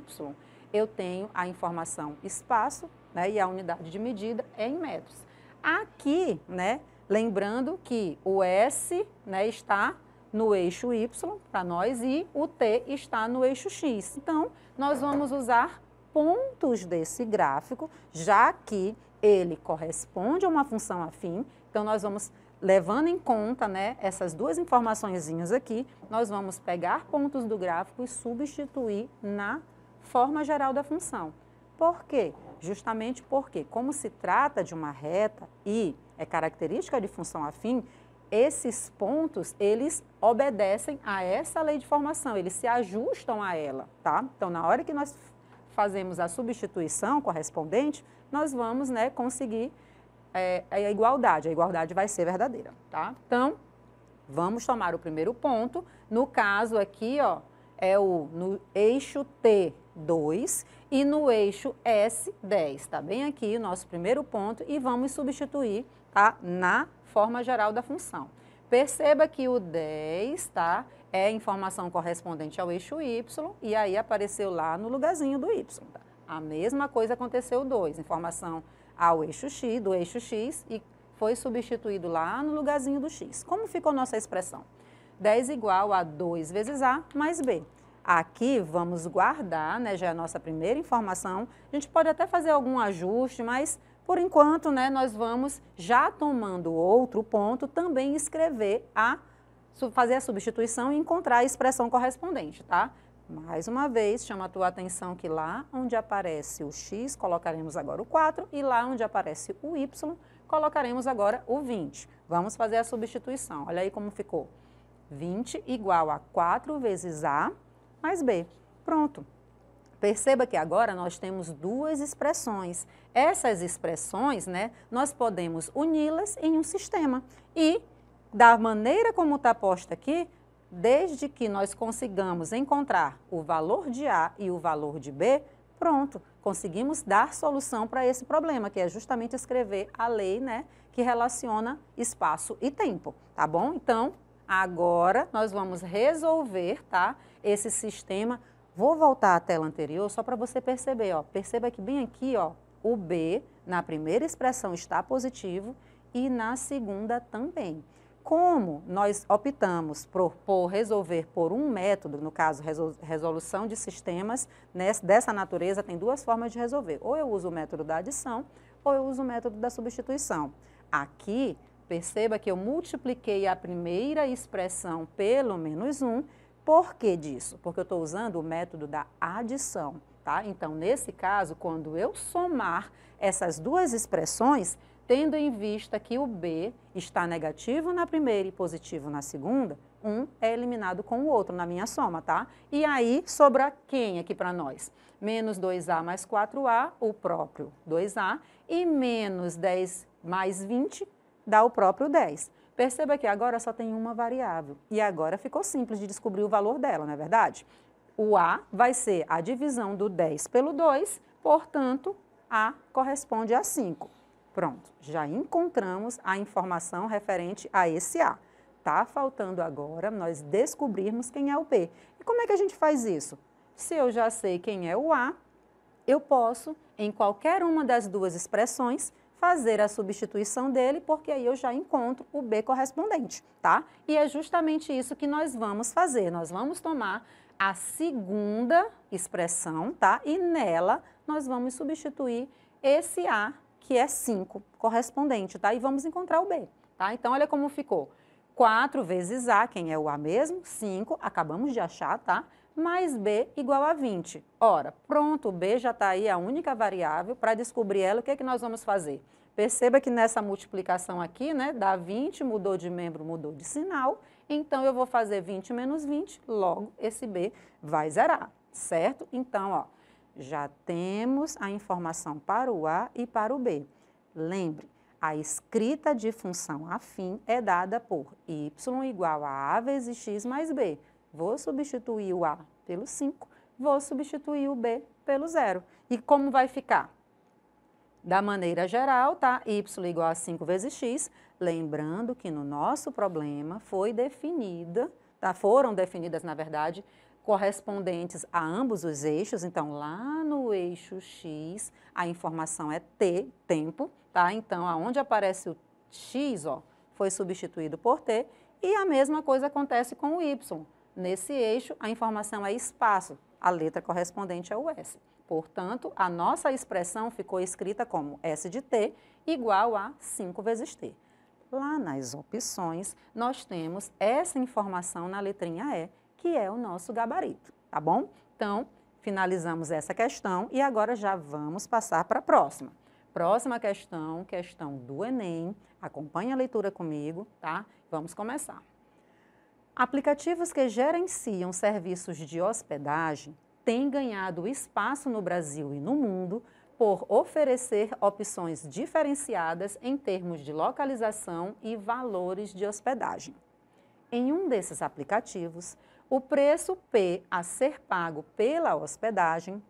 eu tenho a informação espaço né, e a unidade de medida é em metros. Aqui, né, lembrando que o S né, está no eixo Y para nós e o T está no eixo X. Então, nós vamos usar pontos desse gráfico, já que ele corresponde a uma função afim. Então, nós vamos, levando em conta né, essas duas informações aqui, nós vamos pegar pontos do gráfico e substituir na forma geral da função. Por quê? Justamente porque, como se trata de uma reta e é característica de função afim, esses pontos, eles obedecem a essa lei de formação, eles se ajustam a ela, tá? Então, na hora que nós fazemos a substituição correspondente, nós vamos, né, conseguir é, a igualdade, a igualdade vai ser verdadeira, tá? Então, vamos tomar o primeiro ponto, no caso aqui, ó, é o no eixo T2, e no eixo S10, tá bem aqui o nosso primeiro ponto, e vamos substituir, tá, na forma geral da função. Perceba que o 10, tá, é informação correspondente ao eixo Y, e aí apareceu lá no lugarzinho do Y, tá? A mesma coisa aconteceu 2, informação ao eixo X, do eixo X, e foi substituído lá no lugarzinho do X. Como ficou nossa expressão? 10 igual a 2 vezes A mais B. Aqui vamos guardar, né, já é a nossa primeira informação. A gente pode até fazer algum ajuste, mas por enquanto, né, nós vamos já tomando outro ponto, também escrever a fazer a substituição e encontrar a expressão correspondente, tá? Mais uma vez, chama a tua atenção que lá onde aparece o x, colocaremos agora o 4 e lá onde aparece o y, colocaremos agora o 20. Vamos fazer a substituição. Olha aí como ficou. 20 igual a 4 vezes a mais B. Pronto. Perceba que agora nós temos duas expressões. Essas expressões, né, nós podemos uni-las em um sistema. E, da maneira como está posta aqui, desde que nós consigamos encontrar o valor de A e o valor de B, pronto, conseguimos dar solução para esse problema, que é justamente escrever a lei né, que relaciona espaço e tempo, tá bom? Então, agora nós vamos resolver, tá? esse sistema. Vou voltar à tela anterior só para você perceber, ó. Perceba que bem aqui, ó, o B na primeira expressão está positivo e na segunda também. Como nós optamos por, por resolver por um método, no caso resolução de sistemas nessa, dessa natureza, tem duas formas de resolver. Ou eu uso o método da adição ou eu uso o método da substituição. Aqui, perceba que eu multipliquei a primeira expressão pelo menos 1 por que disso? Porque eu estou usando o método da adição, tá? Então, nesse caso, quando eu somar essas duas expressões, tendo em vista que o B está negativo na primeira e positivo na segunda, um é eliminado com o outro na minha soma, tá? E aí sobra quem aqui para nós? Menos 2A mais 4A, o próprio 2A, e menos 10 mais 20 dá o próprio 10. Perceba que agora só tem uma variável e agora ficou simples de descobrir o valor dela, não é verdade? O A vai ser a divisão do 10 pelo 2, portanto, A corresponde a 5. Pronto, já encontramos a informação referente a esse A. Está faltando agora nós descobrirmos quem é o B. E como é que a gente faz isso? Se eu já sei quem é o A, eu posso, em qualquer uma das duas expressões, fazer a substituição dele, porque aí eu já encontro o B correspondente, tá? E é justamente isso que nós vamos fazer. Nós vamos tomar a segunda expressão, tá? E nela nós vamos substituir esse A, que é 5, correspondente, tá? E vamos encontrar o B, tá? Então, olha como ficou. 4 vezes A, quem é o A mesmo? 5, acabamos de achar, tá? mais B igual a 20. Ora, pronto, B já está aí a única variável. Para descobrir ela, o que é que nós vamos fazer? Perceba que nessa multiplicação aqui, né, dá 20, mudou de membro, mudou de sinal. Então, eu vou fazer 20 menos 20, logo esse B vai zerar, certo? Então, ó, já temos a informação para o A e para o B. Lembre, a escrita de função afim é dada por y igual a a vezes x mais b. Vou substituir o A pelo 5, vou substituir o B pelo zero. E como vai ficar? Da maneira geral, tá? Y igual a 5 vezes x. Lembrando que no nosso problema foi definida, tá? Foram definidas, na verdade, correspondentes a ambos os eixos. Então, lá no eixo x, a informação é t, tempo, tá? Então, aonde aparece o x, ó, foi substituído por t. E a mesma coisa acontece com o y Nesse eixo, a informação é espaço, a letra correspondente é o S. Portanto, a nossa expressão ficou escrita como S de T igual a 5 vezes T. Lá nas opções, nós temos essa informação na letrinha E, que é o nosso gabarito, tá bom? Então, finalizamos essa questão e agora já vamos passar para a próxima. Próxima questão, questão do Enem. Acompanhe a leitura comigo, tá? Vamos começar. Aplicativos que gerenciam serviços de hospedagem têm ganhado espaço no Brasil e no mundo por oferecer opções diferenciadas em termos de localização e valores de hospedagem. Em um desses aplicativos, o preço P a ser pago pela hospedagem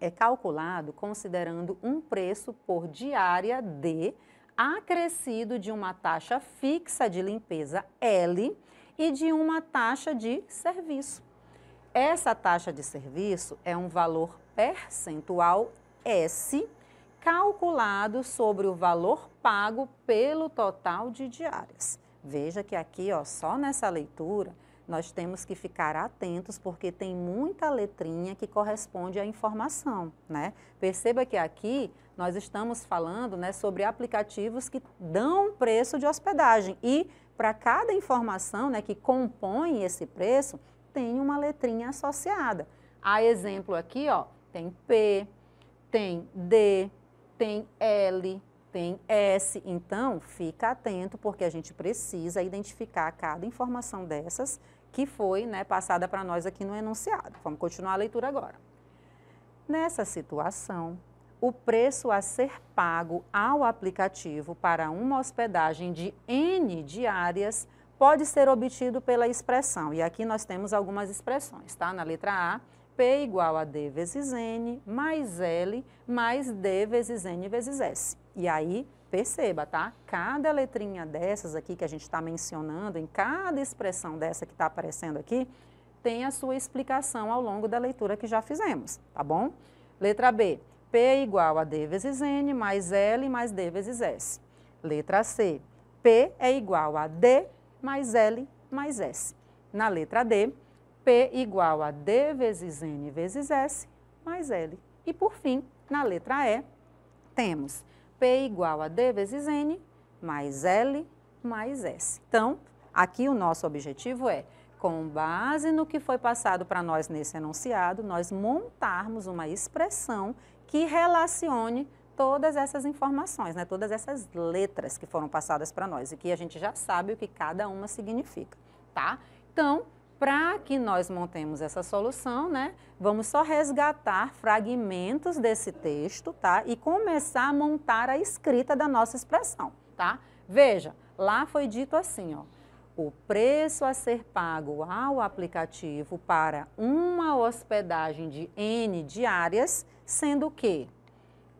é calculado considerando um preço por diária D acrescido de uma taxa fixa de limpeza L e de uma taxa de serviço. Essa taxa de serviço é um valor percentual S calculado sobre o valor pago pelo total de diárias. Veja que aqui, ó, só nessa leitura, nós temos que ficar atentos porque tem muita letrinha que corresponde à informação, né? Perceba que aqui nós estamos falando, né, sobre aplicativos que dão preço de hospedagem e para cada informação né, que compõe esse preço, tem uma letrinha associada. A exemplo aqui, ó, tem P, tem D, tem L, tem S. Então, fica atento, porque a gente precisa identificar cada informação dessas que foi né, passada para nós aqui no enunciado. Vamos continuar a leitura agora. Nessa situação, o preço a ser pago ao aplicativo para uma hospedagem de N diárias pode ser obtido pela expressão. E aqui nós temos algumas expressões, tá? Na letra A, P igual a D vezes N, mais L, mais D vezes N vezes S. E aí, perceba, tá? Cada letrinha dessas aqui que a gente está mencionando, em cada expressão dessa que está aparecendo aqui, tem a sua explicação ao longo da leitura que já fizemos, tá bom? Letra B, P é igual a D vezes N mais L mais D vezes S. Letra C, P é igual a D mais L mais S. Na letra D, P igual a D vezes N vezes S mais L. E por fim, na letra E, temos P igual a D vezes N mais L mais S. Então, aqui o nosso objetivo é, com base no que foi passado para nós nesse enunciado, nós montarmos uma expressão que relacione todas essas informações, né? todas essas letras que foram passadas para nós e que a gente já sabe o que cada uma significa, tá? Então, para que nós montemos essa solução, né, vamos só resgatar fragmentos desse texto, tá? E começar a montar a escrita da nossa expressão, tá? Veja, lá foi dito assim, ó. O preço a ser pago ao aplicativo para uma hospedagem de N diárias sendo que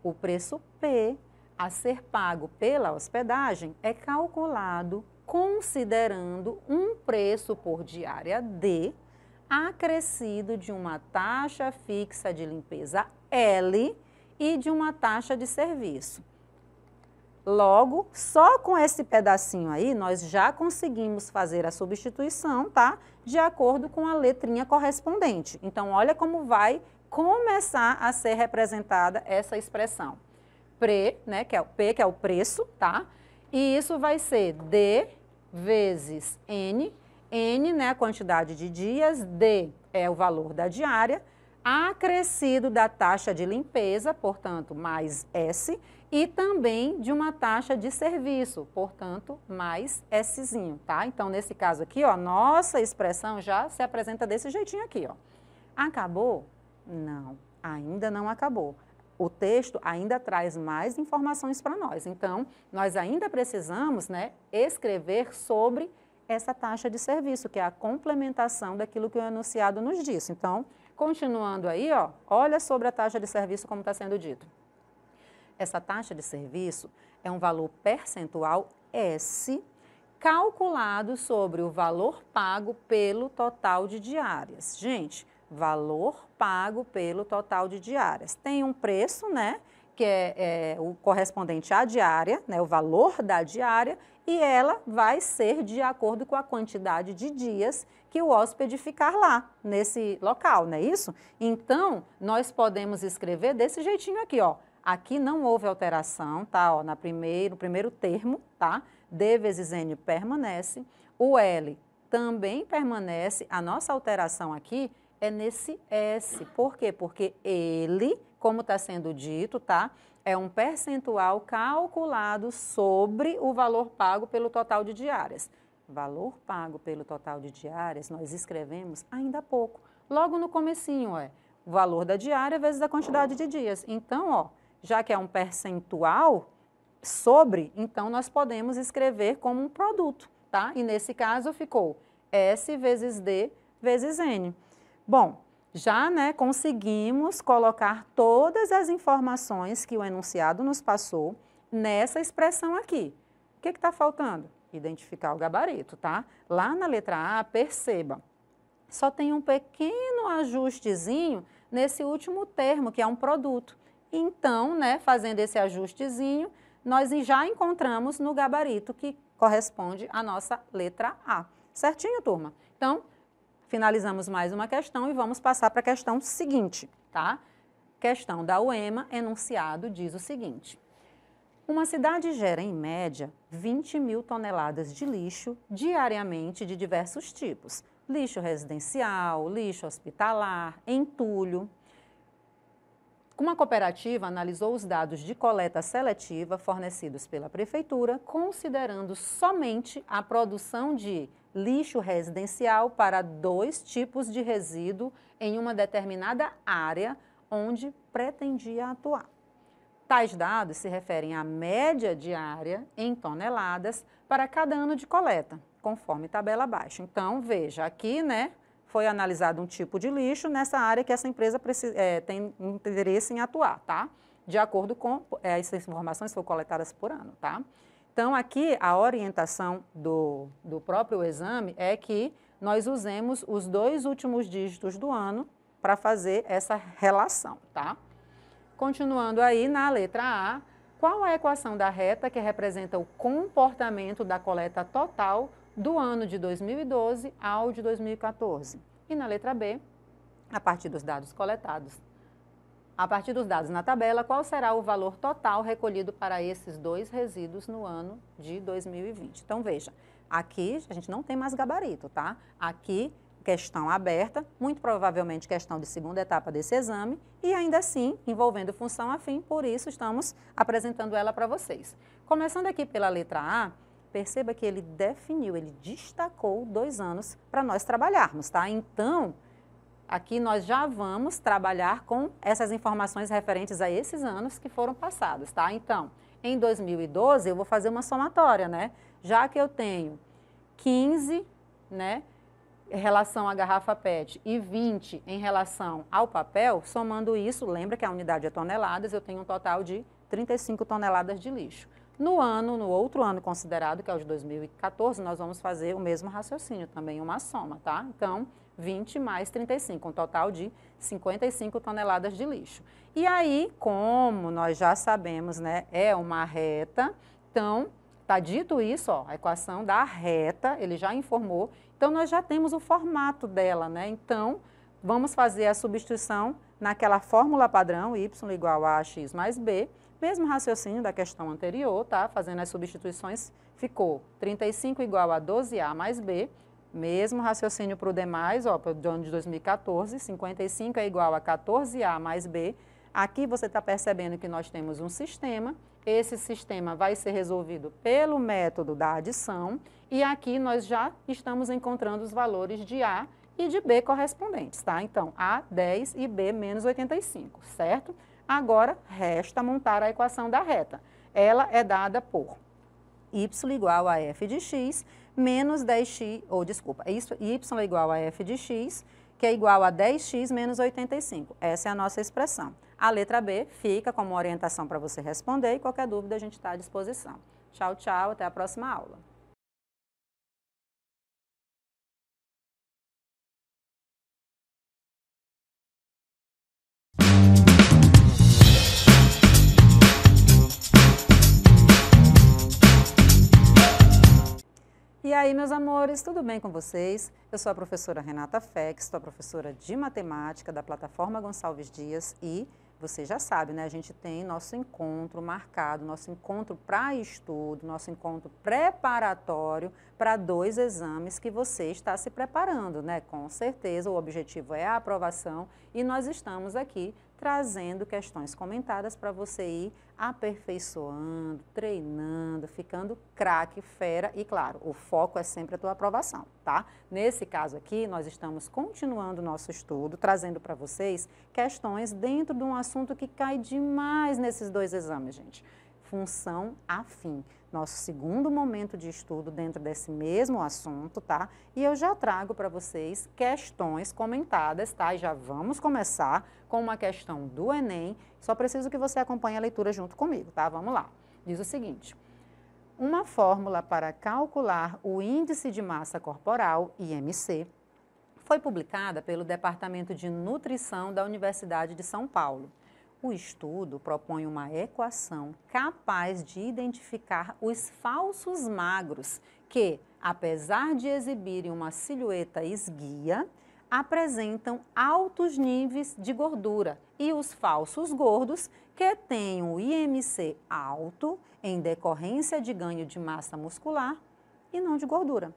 o preço P a ser pago pela hospedagem é calculado considerando um preço por diária D acrescido de uma taxa fixa de limpeza L e de uma taxa de serviço. Logo, só com esse pedacinho aí, nós já conseguimos fazer a substituição, tá? De acordo com a letrinha correspondente. Então, olha como vai começar a ser representada essa expressão. Pre, né, que é o P, que é o preço, tá? E isso vai ser D vezes N, N, né, a quantidade de dias, D é o valor da diária, acrescido da taxa de limpeza, portanto, mais S, e também de uma taxa de serviço, portanto, mais Szinho, tá? Então, nesse caso aqui, ó, nossa expressão já se apresenta desse jeitinho aqui, ó. Acabou não, ainda não acabou. O texto ainda traz mais informações para nós. Então, nós ainda precisamos né, escrever sobre essa taxa de serviço, que é a complementação daquilo que o enunciado nos disse. Então, continuando aí, ó, olha sobre a taxa de serviço como está sendo dito. Essa taxa de serviço é um valor percentual S calculado sobre o valor pago pelo total de diárias. Gente, valor pago pelo total de diárias. Tem um preço, né? que é, é, o correspondente à diária, né, o valor da diária, e ela vai ser de acordo com a quantidade de dias que o hóspede ficar lá, nesse local, não é isso? Então, nós podemos escrever desse jeitinho aqui, ó. Aqui não houve alteração, tá? Ó, na primeiro, no primeiro termo, tá? D vezes N permanece. O L também permanece. A nossa alteração aqui é nesse S. Por quê? Porque ele, como está sendo dito, tá? É um percentual calculado sobre o valor pago pelo total de diárias. Valor pago pelo total de diárias, nós escrevemos ainda há pouco. Logo no comecinho, é o valor da diária vezes a quantidade de dias. Então, ó, já que é um percentual sobre, então nós podemos escrever como um produto, tá? E nesse caso ficou S vezes D vezes N. Bom, já né, conseguimos colocar todas as informações que o enunciado nos passou nessa expressão aqui. O que está faltando? Identificar o gabarito, tá? Lá na letra A, perceba, só tem um pequeno ajustezinho nesse último termo, que é um produto. Então, né, fazendo esse ajustezinho, nós já encontramos no gabarito que corresponde à nossa letra A. Certinho, turma? Então, finalizamos mais uma questão e vamos passar para a questão seguinte, tá? Questão da UEMA, enunciado, diz o seguinte. Uma cidade gera, em média, 20 mil toneladas de lixo diariamente de diversos tipos. Lixo residencial, lixo hospitalar, entulho. Uma cooperativa analisou os dados de coleta seletiva fornecidos pela prefeitura, considerando somente a produção de lixo residencial para dois tipos de resíduo em uma determinada área onde pretendia atuar. Tais dados se referem à média diária em toneladas para cada ano de coleta, conforme tabela abaixo. Então, veja, aqui né, foi analisado um tipo de lixo nessa área que essa empresa precisa, é, tem interesse em atuar, tá? De acordo com. É, essas informações foram coletadas por ano, tá? Então, aqui a orientação do, do próprio exame é que nós usemos os dois últimos dígitos do ano para fazer essa relação, tá? Continuando aí na letra A, qual a equação da reta que representa o comportamento da coleta total do ano de 2012 ao de 2014? E na letra B, a partir dos dados coletados a partir dos dados na tabela, qual será o valor total recolhido para esses dois resíduos no ano de 2020? Então, veja, aqui a gente não tem mais gabarito, tá? Aqui, questão aberta, muito provavelmente questão de segunda etapa desse exame, e ainda assim, envolvendo função afim, por isso estamos apresentando ela para vocês. Começando aqui pela letra A, perceba que ele definiu, ele destacou dois anos para nós trabalharmos, tá? Então, Aqui nós já vamos trabalhar com essas informações referentes a esses anos que foram passados, tá? Então, em 2012 eu vou fazer uma somatória, né? Já que eu tenho 15, né, em relação à garrafa PET e 20 em relação ao papel, somando isso, lembra que a unidade é toneladas, eu tenho um total de 35 toneladas de lixo. No ano, no outro ano considerado, que é o de 2014, nós vamos fazer o mesmo raciocínio, também uma soma, tá? Então, 20 mais 35, um total de 55 toneladas de lixo. E aí, como nós já sabemos, né, é uma reta, então, tá dito isso, ó, a equação da reta, ele já informou, então nós já temos o formato dela, né? Então, vamos fazer a substituição naquela fórmula padrão, y igual a x mais b, mesmo raciocínio da questão anterior, tá? Fazendo as substituições, ficou 35 igual a 12a mais b, mesmo raciocínio para o demais, ó, do ano de 2014, 55 é igual a 14A mais B. Aqui você está percebendo que nós temos um sistema, esse sistema vai ser resolvido pelo método da adição, e aqui nós já estamos encontrando os valores de A e de B correspondentes, tá? Então, A, 10 e B, menos 85, certo? Agora, resta montar a equação da reta. Ela é dada por y igual a f de x menos 10x, ou desculpa, y é igual a f de x, que é igual a 10x menos 85. Essa é a nossa expressão. A letra B fica como orientação para você responder e qualquer dúvida a gente está à disposição. Tchau, tchau, até a próxima aula. E aí, meus amores, tudo bem com vocês? Eu sou a professora Renata Fex, sou a professora de matemática da plataforma Gonçalves Dias e você já sabe, né? A gente tem nosso encontro marcado, nosso encontro para estudo, nosso encontro preparatório para dois exames que você está se preparando, né? Com certeza, o objetivo é a aprovação e nós estamos aqui trazendo questões comentadas para você ir aperfeiçoando, treinando, ficando craque, fera e claro, o foco é sempre a tua aprovação, tá? Nesse caso aqui, nós estamos continuando o nosso estudo, trazendo para vocês questões dentro de um assunto que cai demais nesses dois exames, gente. Função afim nosso segundo momento de estudo dentro desse mesmo assunto, tá? E eu já trago para vocês questões comentadas, tá? E já vamos começar com uma questão do Enem. Só preciso que você acompanhe a leitura junto comigo, tá? Vamos lá. Diz o seguinte: uma fórmula para calcular o índice de massa corporal, IMC, foi publicada pelo Departamento de Nutrição da Universidade de São Paulo. O estudo propõe uma equação capaz de identificar os falsos magros que, apesar de exibirem uma silhueta esguia, apresentam altos níveis de gordura e os falsos gordos que têm o IMC alto em decorrência de ganho de massa muscular e não de gordura.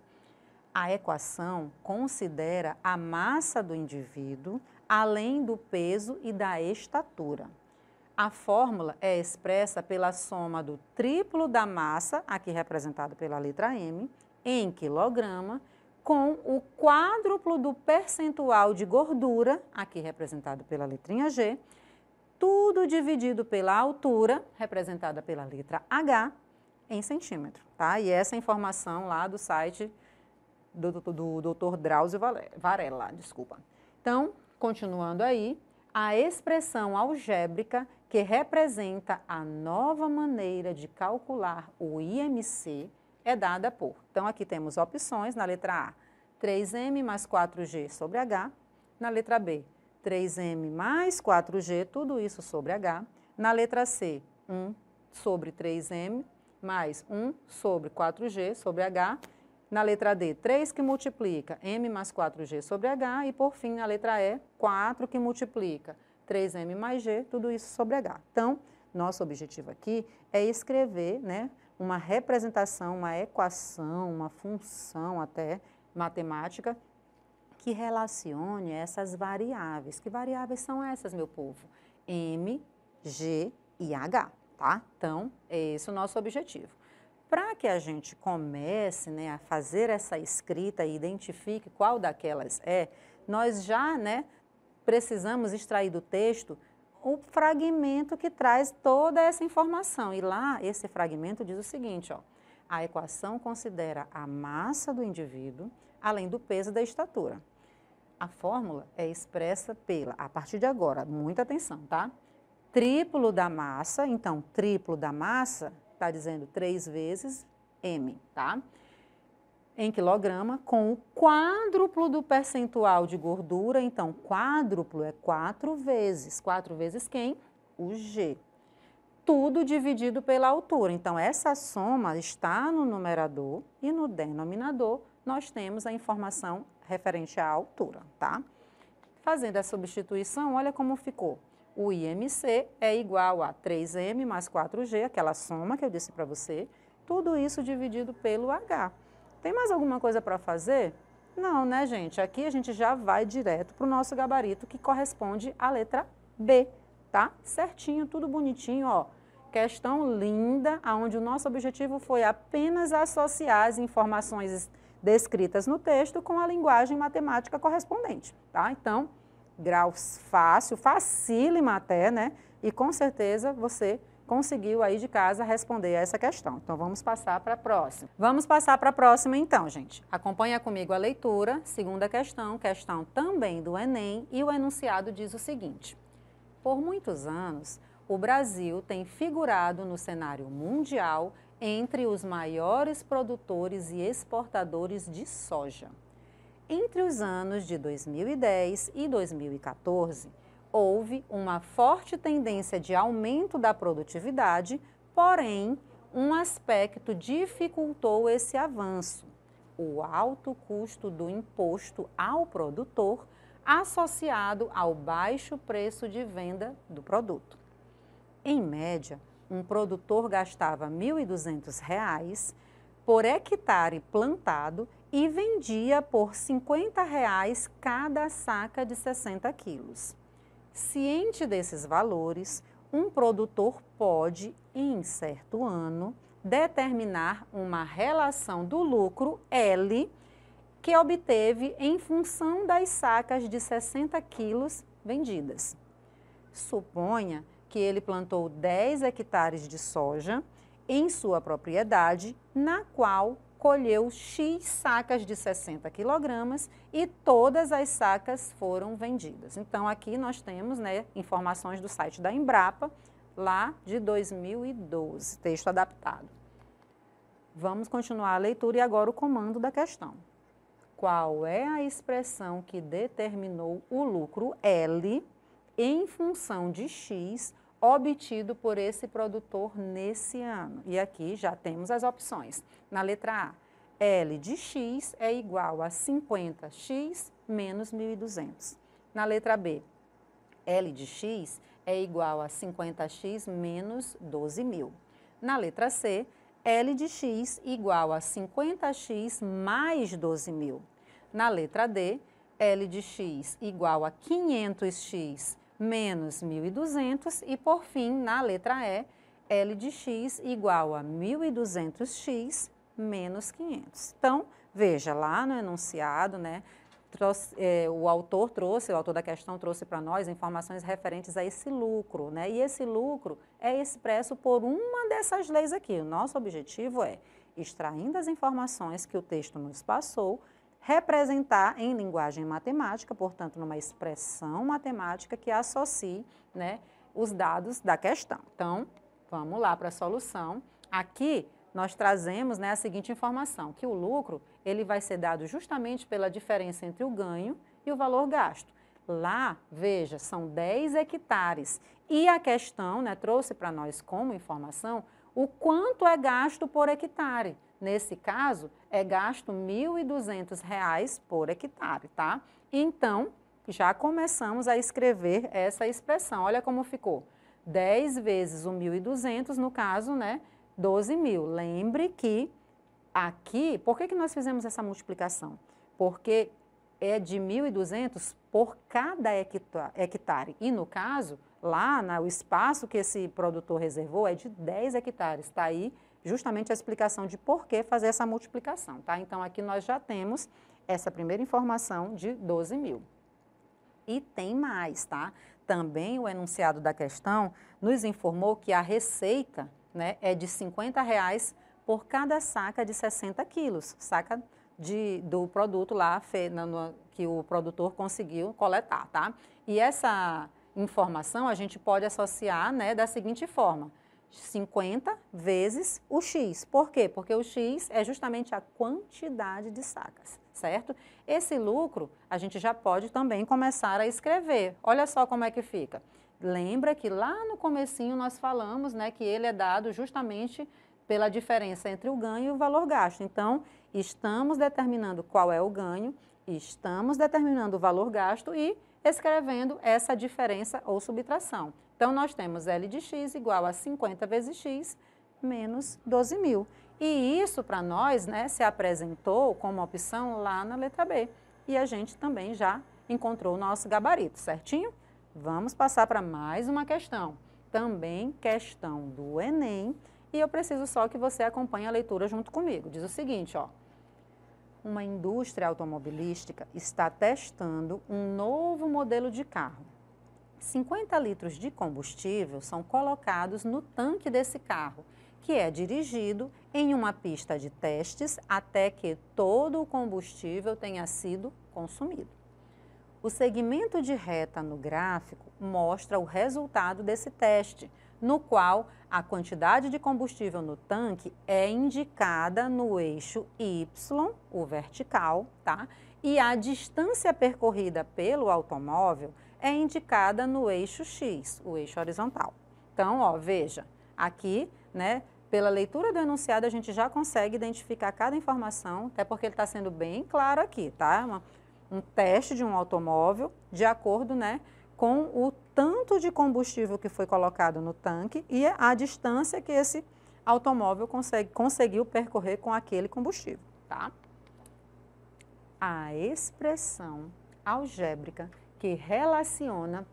A equação considera a massa do indivíduo além do peso e da estatura. A fórmula é expressa pela soma do triplo da massa, aqui representado pela letra M, em quilograma, com o quádruplo do percentual de gordura, aqui representado pela letrinha G, tudo dividido pela altura, representada pela letra H, em centímetro, tá? E essa informação lá do site do, do, do, Dr. Drauzio Varela, desculpa. Então, continuando aí, a expressão algébrica que representa a nova maneira de calcular o IMC, é dada por. Então, aqui temos opções, na letra A, 3M mais 4G sobre H, na letra B, 3M mais 4G, tudo isso sobre H, na letra C, 1 sobre 3M mais 1 sobre 4G sobre H, na letra D, 3 que multiplica M mais 4G sobre H e, por fim, na letra E, 4 que multiplica 3M mais G, tudo isso sobre H. Então, nosso objetivo aqui é escrever né, uma representação, uma equação, uma função até matemática que relacione essas variáveis. Que variáveis são essas, meu povo? M, G e H, tá? Então, é esse o nosso objetivo. Para que a gente comece né, a fazer essa escrita e identifique qual daquelas é, nós já né, precisamos extrair do texto o fragmento que traz toda essa informação. E lá, esse fragmento diz o seguinte, ó, a equação considera a massa do indivíduo, além do peso e da estatura. A fórmula é expressa pela, a partir de agora, muita atenção, tá? Triplo da massa, então, triplo da massa, está dizendo 3 vezes m, tá? em quilograma com o quádruplo do percentual de gordura. Então, quádruplo é quatro vezes. Quatro vezes quem? O G. Tudo dividido pela altura. Então, essa soma está no numerador e no denominador nós temos a informação referente à altura, tá? Fazendo a substituição, olha como ficou. O IMC é igual a 3M mais 4G, aquela soma que eu disse para você, tudo isso dividido pelo H. Tem mais alguma coisa para fazer? Não, né, gente? Aqui a gente já vai direto para o nosso gabarito que corresponde à letra B, tá? Certinho, tudo bonitinho, ó. Questão linda, onde o nosso objetivo foi apenas associar as informações descritas no texto com a linguagem matemática correspondente, tá? Então, graus fácil, facílima até, né? E com certeza você conseguiu aí de casa responder a essa questão. Então vamos passar para a próxima. Vamos passar para a próxima então, gente. Acompanha comigo a leitura, segunda questão, questão também do Enem, e o enunciado diz o seguinte: Por muitos anos, o Brasil tem figurado no cenário mundial entre os maiores produtores e exportadores de soja. Entre os anos de 2010 e 2014, houve uma forte tendência de aumento da produtividade, porém, um aspecto dificultou esse avanço: o alto custo do imposto ao produtor, associado ao baixo preço de venda do produto. Em média, um produtor gastava R$ 1.200 por hectare plantado e vendia por R$ 50 reais cada saca de 60 quilos. Ciente desses valores, um produtor pode, em certo ano, determinar uma relação do lucro L que obteve em função das sacas de 60 quilos vendidas. Suponha que ele plantou 10 hectares de soja em sua propriedade, na qual colheu X sacas de 60 quilogramas e todas as sacas foram vendidas. Então, aqui nós temos né, informações do site da Embrapa, lá de 2012, texto adaptado. Vamos continuar a leitura e agora o comando da questão. Qual é a expressão que determinou o lucro L em função de X obtido por esse produtor nesse ano. E aqui já temos as opções. Na letra A, L de X é igual a 50x menos 1.200. Na letra B, L de X é igual a 50x menos 12.000. Na letra C, L de X igual a 50x mais 12.000. Na letra D, L de X igual a 500x menos 1.200 e, por fim, na letra E, L de x igual a 1.200x menos 500. Então, veja, lá no enunciado, né, trouxe, é, o autor trouxe, o autor da questão trouxe para nós informações referentes a esse lucro, né, e esse lucro é expresso por uma dessas leis aqui. O nosso objetivo é, extraindo as informações que o texto nos passou, representar em linguagem matemática, portanto, numa expressão matemática que associe né, os dados da questão. Então, vamos lá para a solução. Aqui nós trazemos né, a seguinte informação, que o lucro ele vai ser dado justamente pela diferença entre o ganho e o valor gasto. Lá, veja, são 10 hectares. E a questão né, trouxe para nós como informação o quanto é gasto por hectare. Nesse caso, é gasto R$ 1.200 por hectare, tá? Então, já começamos a escrever essa expressão. Olha como ficou. 10 vezes o 1.200, no caso, né, 12 mil. Lembre que aqui, por que, que nós fizemos essa multiplicação? Porque é de 1.200 por cada hectare. E no caso, lá, no espaço que esse produtor reservou é de 10 hectares. Está aí justamente a explicação de por que fazer essa multiplicação, tá? Então, aqui nós já temos essa primeira informação de 12 mil. E tem mais, tá? Também o enunciado da questão nos informou que a receita né, é de 50 reais por cada saca de 60 quilos, saca de, do produto lá que o produtor conseguiu coletar, tá? E essa informação a gente pode associar né, da seguinte forma, 50 vezes o X. Por quê? Porque o X é justamente a quantidade de sacas, certo? Esse lucro a gente já pode também começar a escrever. Olha só como é que fica. Lembra que lá no comecinho nós falamos, né, que ele é dado justamente pela diferença entre o ganho e o valor gasto. Então, estamos determinando qual é o ganho, estamos determinando o valor gasto e escrevendo essa diferença ou subtração. Então, nós temos L de x igual a 50 vezes x menos 12 mil. E isso, para nós, né, se apresentou como opção lá na letra B. E a gente também já encontrou o nosso gabarito, certinho? Vamos passar para mais uma questão. Também questão do Enem. E eu preciso só que você acompanhe a leitura junto comigo. Diz o seguinte, ó. Uma indústria automobilística está testando um novo modelo de carro 50 litros de combustível são colocados no tanque desse carro, que é dirigido em uma pista de testes até que todo o combustível tenha sido consumido. O segmento de reta no gráfico mostra o resultado desse teste, no qual a quantidade de combustível no tanque é indicada no eixo Y, o vertical, tá? E a distância percorrida pelo automóvel é indicada no eixo X, o eixo horizontal. Então, ó, veja, aqui, né, pela leitura do enunciado a gente já consegue identificar cada informação, até porque ele está sendo bem claro aqui, tá? Uma, um teste de um automóvel de acordo, né, com o tanto de combustível que foi colocado no tanque e a distância que esse automóvel consegue, conseguiu percorrer com aquele combustível, tá? A expressão algébrica que relaciona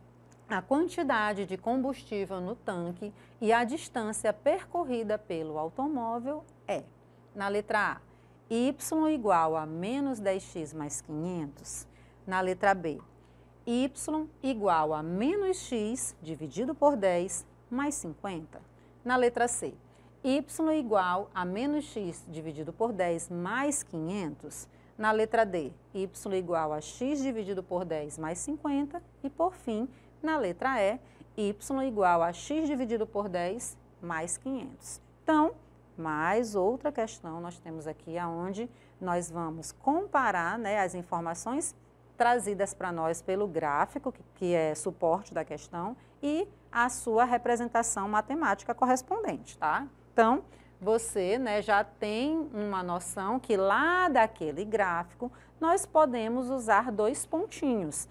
a quantidade de combustível no tanque e a distância percorrida pelo automóvel é, na letra A, y igual a menos 10x mais 500, na letra B, y igual a menos x dividido por 10 mais 50, na letra C, y igual a menos x dividido por 10 mais 500, na letra D, y igual a x dividido por 10 mais 50. E por fim, na letra E, y igual a x dividido por 10 mais 500. Então, mais outra questão nós temos aqui aonde nós vamos comparar né, as informações trazidas para nós pelo gráfico, que, que é suporte da questão, e a sua representação matemática correspondente, tá? Então, você né, já tem uma noção que lá daquele gráfico nós podemos usar dois pontinhos.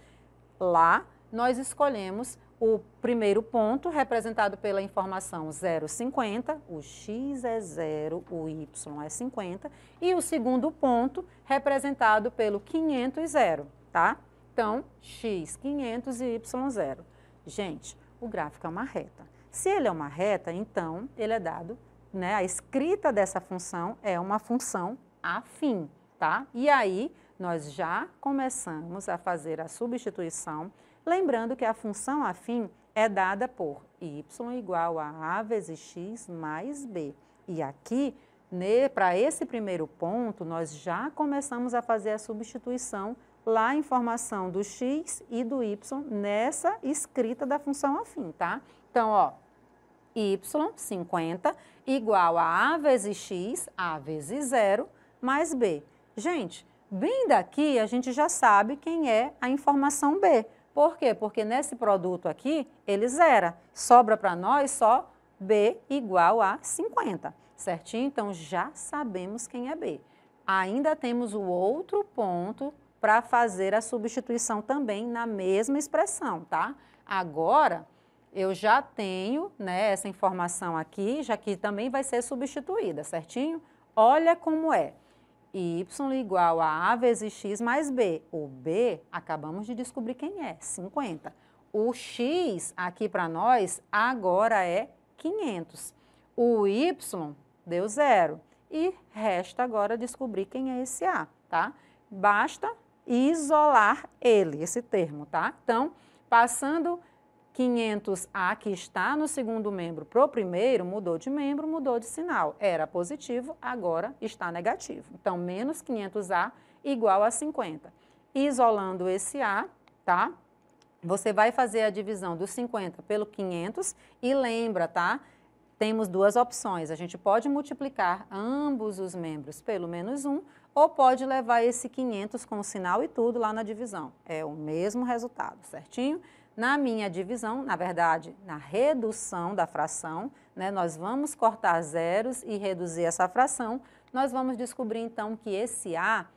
Lá nós escolhemos o primeiro ponto, representado pela informação 0,50, o x é 0, o y é 50, e o segundo ponto, representado pelo 500 e 0, tá? Então, x 500 e y 0. Gente, o gráfico é uma reta. Se ele é uma reta, então ele é dado né, a escrita dessa função é uma função afim, tá? E aí nós já começamos a fazer a substituição, lembrando que a função afim é dada por y igual a a vezes x mais b. E aqui, para esse primeiro ponto, nós já começamos a fazer a substituição lá em formação do x e do y nessa escrita da função afim, tá? Então, ó, y, 50, igual a a vezes x, a vezes zero, mais b. Gente, bem daqui a gente já sabe quem é a informação b. Por quê? Porque nesse produto aqui, ele zera. Sobra para nós só b igual a 50, certinho? Então, já sabemos quem é b. Ainda temos o outro ponto para fazer a substituição também na mesma expressão, tá? Agora, eu já tenho né, essa informação aqui, já que também vai ser substituída, certinho? Olha como é. Y igual a A vezes X mais B. O B, acabamos de descobrir quem é, 50. O X aqui para nós agora é 500. O Y deu zero. E resta agora descobrir quem é esse A, tá? Basta isolar ele, esse termo, tá? Então, passando 500A, que está no segundo membro, para o primeiro, mudou de membro, mudou de sinal. Era positivo, agora está negativo. Então, menos 500A igual a 50. Isolando esse A, tá? Você vai fazer a divisão dos 50 pelo 500 e lembra, tá? Temos duas opções. A gente pode multiplicar ambos os membros pelo menos 1 ou pode levar esse 500 com sinal e tudo lá na divisão. É o mesmo resultado, certinho? Na minha divisão, na verdade, na redução da fração, né, nós vamos cortar zeros e reduzir essa fração, nós vamos descobrir então que esse A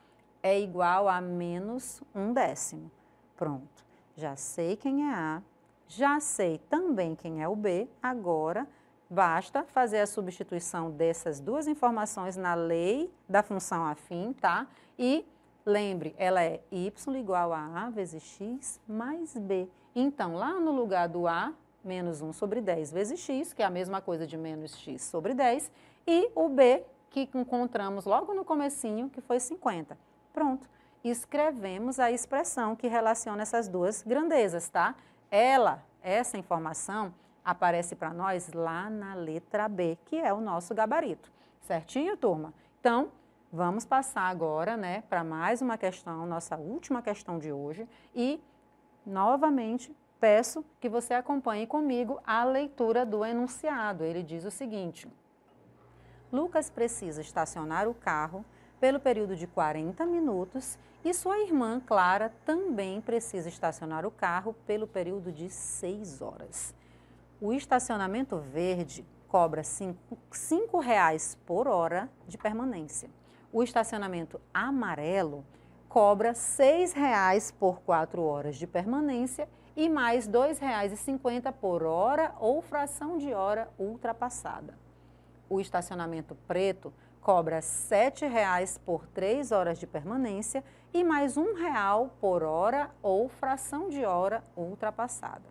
é igual a menos um décimo. Pronto, já sei quem é A, já sei também quem é o B, agora basta fazer a substituição dessas duas informações na lei da função afim, tá? E lembre, ela é y igual a A vezes x mais B. Então, lá no lugar do A, menos 1 sobre 10 vezes x, que é a mesma coisa de menos x sobre 10, e o B, que encontramos logo no comecinho, que foi 50. Pronto. Escrevemos a expressão que relaciona essas duas grandezas, tá? Ela, essa informação, aparece para nós lá na letra B, que é o nosso gabarito. Certinho, turma? Então, vamos passar agora, né, para mais uma questão, nossa última questão de hoje, e novamente, peço que você acompanhe comigo a leitura do enunciado. Ele diz o seguinte: Lucas precisa estacionar o carro pelo período de 40 minutos e sua irmã Clara também precisa estacionar o carro pelo período de 6 horas. O estacionamento verde cobra R$ 5,00 por hora de permanência. O estacionamento amarelo cobra R$ 6,00 por quatro horas de permanência e mais R$ 2,50 por hora ou fração de hora ultrapassada. O estacionamento preto cobra R$ 7,00 por 3 horas de permanência e mais R$ 1,00 por hora ou fração de hora ultrapassada.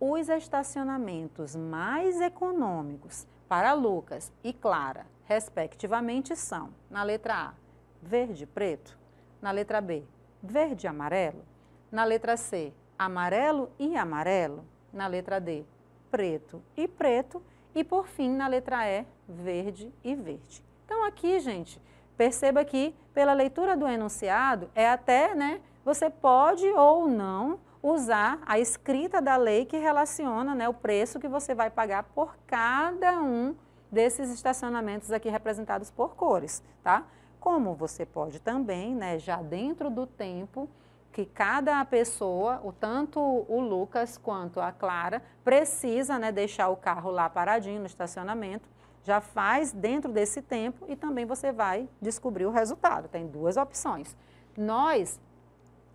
Os estacionamentos mais econômicos para Lucas e Clara, respectivamente, são, na letra A, verde-preto, na letra B, verde e amarelo. Na letra C, amarelo e amarelo. Na letra D, preto e preto. E por fim, na letra E, verde e verde. Então aqui, gente, perceba que pela leitura do enunciado é até, né, você pode ou não usar a escrita da lei que relaciona né, o preço que você vai pagar por cada um desses estacionamentos aqui representados por cores, tá? como você pode também, né, já dentro do tempo que cada pessoa, o tanto o Lucas quanto a Clara, precisa né, deixar o carro lá paradinho no estacionamento, já faz dentro desse tempo e também você vai descobrir o resultado. Tem duas opções. Nós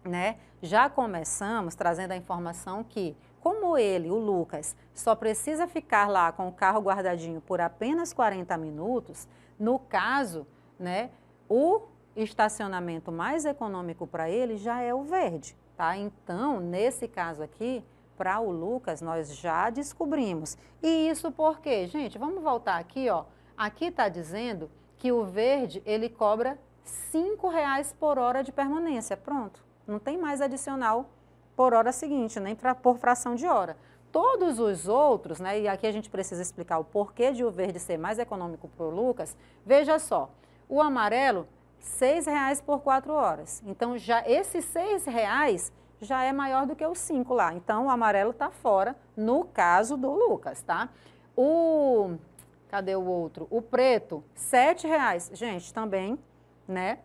né, já começamos trazendo a informação que, como ele, o Lucas, só precisa ficar lá com o carro guardadinho por apenas 40 minutos, no caso, né, o estacionamento mais econômico para ele já é o verde, tá? Então, nesse caso aqui, para o Lucas, nós já descobrimos. E isso por quê? Gente, vamos voltar aqui, ó. Aqui está dizendo que o verde, ele cobra R$ reais por hora de permanência. Pronto. Não tem mais adicional por hora seguinte, nem pra, por fração de hora. Todos os outros, né, e aqui a gente precisa explicar o porquê de o verde ser mais econômico para o Lucas, veja só, o amarelo, R$ reais por quatro horas. Então, já esses seis reais já é maior do que os cinco lá. Então, o amarelo está fora, no caso do Lucas, tá? O... Cadê o outro? O preto, R$ reais. Gente, também, né?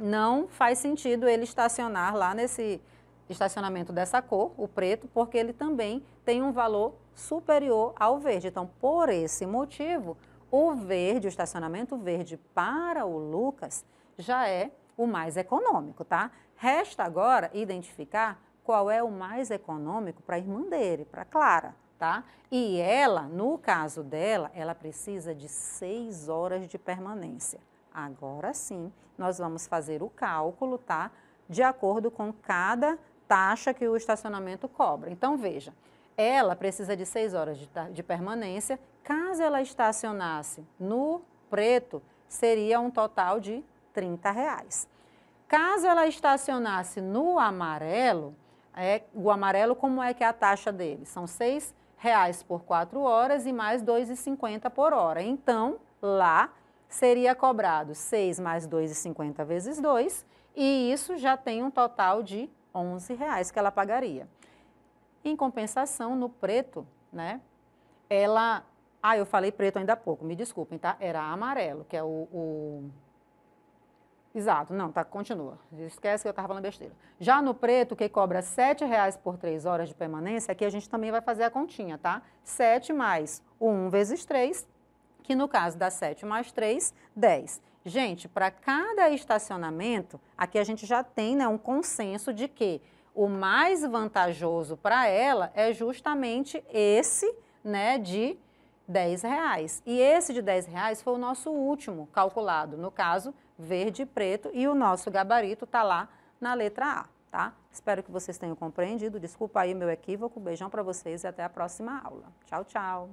Não faz sentido ele estacionar lá nesse estacionamento dessa cor, o preto, porque ele também tem um valor superior ao verde. Então, por esse motivo, o verde, o estacionamento verde para o Lucas já é o mais econômico, tá? Resta agora identificar qual é o mais econômico para a irmã dele, para Clara, tá? E ela, no caso dela, ela precisa de seis horas de permanência. Agora sim, nós vamos fazer o cálculo, tá? De acordo com cada taxa que o estacionamento cobra. Então, veja, ela precisa de seis horas de, de permanência caso ela estacionasse no preto, seria um total de 30 reais. Caso ela estacionasse no amarelo, é, o amarelo como é que é a taxa dele? São 6 reais por 4 horas e mais 2,50 por hora. Então, lá seria cobrado 6 mais 2,50 vezes 2 e isso já tem um total de 11 reais que ela pagaria. Em compensação, no preto, né, ela ah, eu falei preto ainda há pouco, me desculpem, tá? Era amarelo, que é o. o... Exato, não, tá, continua. Esquece que eu estava falando besteira. Já no preto, que cobra R$ 7,00 por 3 horas de permanência, aqui a gente também vai fazer a continha, tá? 7 mais 1 vezes 3, que no caso dá 7 mais 3, 10. Gente, para cada estacionamento, aqui a gente já tem né, um consenso de que o mais vantajoso para ela é justamente esse, né, de 10 reais. E esse de 10 reais foi o nosso último calculado, no caso, verde e preto, e o nosso gabarito está lá na letra A, tá? Espero que vocês tenham compreendido, desculpa aí meu equívoco, beijão para vocês e até a próxima aula. Tchau, tchau!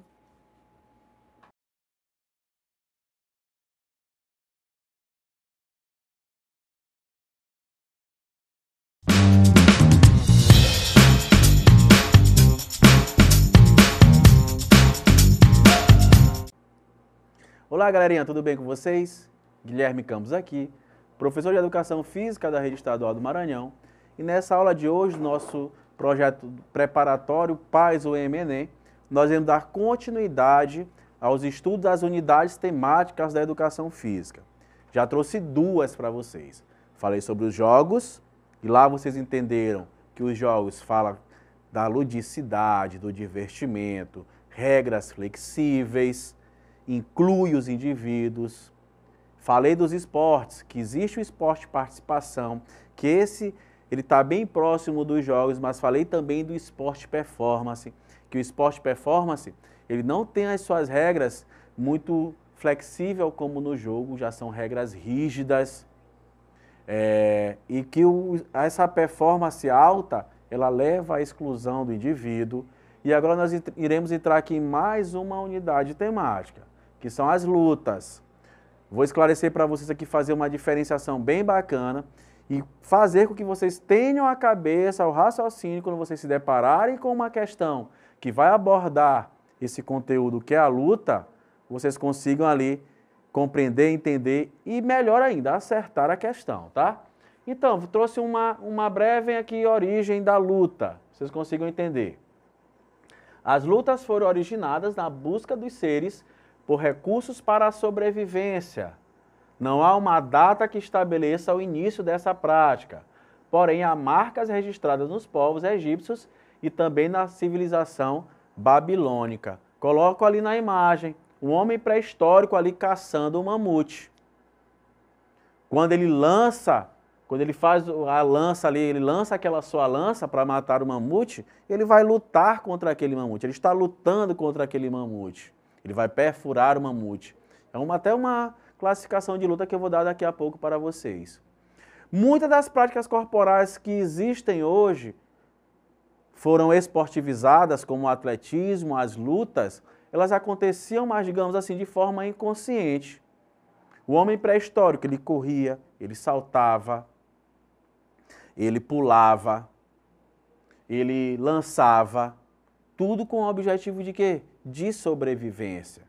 Olá, galerinha, tudo bem com vocês? Guilherme Campos aqui, professor de Educação Física da Rede Estadual do Maranhão. E nessa aula de hoje, nosso projeto preparatório Paz ou MNE, nós iremos dar continuidade aos estudos das unidades temáticas da educação física. Já trouxe duas para vocês. Falei sobre os jogos, e lá vocês entenderam que os jogos falam da ludicidade, do divertimento, regras flexíveis, inclui os indivíduos. Falei dos esportes, que existe o esporte participação, que esse ele está bem próximo dos jogos, mas falei também do esporte performance, que o esporte performance ele não tem as suas regras muito flexível como no jogo, já são regras rígidas, é, e que o, essa performance alta ela leva à exclusão do indivíduo. E agora nós iremos entrar aqui em mais uma unidade temática que são as lutas. Vou esclarecer para vocês aqui, fazer uma diferenciação bem bacana e fazer com que vocês tenham a cabeça, o raciocínio, quando vocês se depararem com uma questão que vai abordar esse conteúdo que é a luta, vocês consigam ali compreender, entender e, melhor ainda, acertar a questão, tá? Então, trouxe uma, uma breve aqui origem da luta, vocês consigam entender. As lutas foram originadas na busca dos seres por recursos para a sobrevivência. Não há uma data que estabeleça o início dessa prática. Porém, há marcas registradas nos povos egípcios e também na civilização babilônica. Coloco ali na imagem um homem pré-histórico ali caçando um mamute. Quando ele lança, quando ele faz a lança ali, ele lança aquela sua lança para matar o mamute, ele vai lutar contra aquele mamute. Ele está lutando contra aquele mamute. Ele vai perfurar o mamute. É uma, até uma classificação de luta que eu vou dar daqui a pouco para vocês. Muitas das práticas corporais que existem hoje foram esportivizadas, como o atletismo, as lutas, elas aconteciam, mas digamos assim, de forma inconsciente. O homem pré-histórico, ele corria, ele saltava, ele pulava, ele lançava, tudo com o objetivo de quê? de sobrevivência.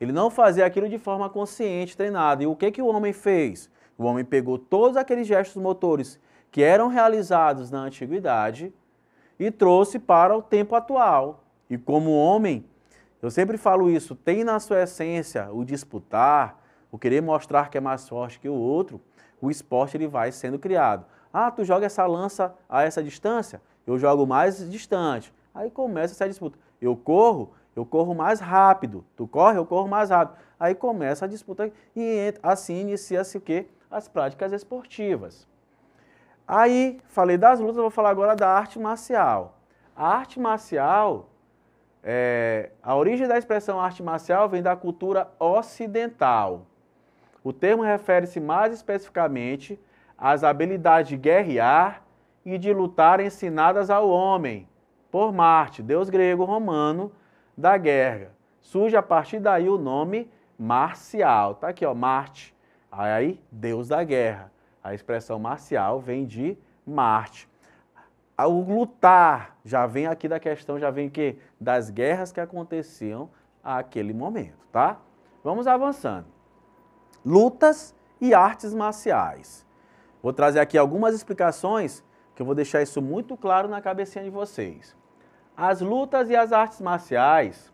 Ele não fazia aquilo de forma consciente, treinada. E o que, que o homem fez? O homem pegou todos aqueles gestos motores que eram realizados na antiguidade e trouxe para o tempo atual. E como homem, eu sempre falo isso, tem na sua essência o disputar, o querer mostrar que é mais forte que o outro, o esporte ele vai sendo criado. Ah, tu joga essa lança a essa distância? Eu jogo mais distante. Aí começa essa disputa. Eu corro, eu corro mais rápido. Tu corre, eu corro mais rápido. Aí começa a disputa e assim inicia-se o quê? As práticas esportivas. Aí, falei das lutas, vou falar agora da arte marcial. A arte marcial, é, a origem da expressão arte marcial vem da cultura ocidental. O termo refere-se mais especificamente às habilidades de guerrear e de lutar ensinadas ao homem por Marte, deus grego romano, da guerra. Surge a partir daí o nome marcial. Tá aqui, ó, Marte. Aí, Deus da guerra. A expressão marcial vem de Marte. O lutar já vem aqui da questão, já vem que das guerras que aconteciam àquele momento, tá? Vamos avançando. Lutas e artes marciais. Vou trazer aqui algumas explicações que eu vou deixar isso muito claro na cabecinha de vocês. As lutas e as artes marciais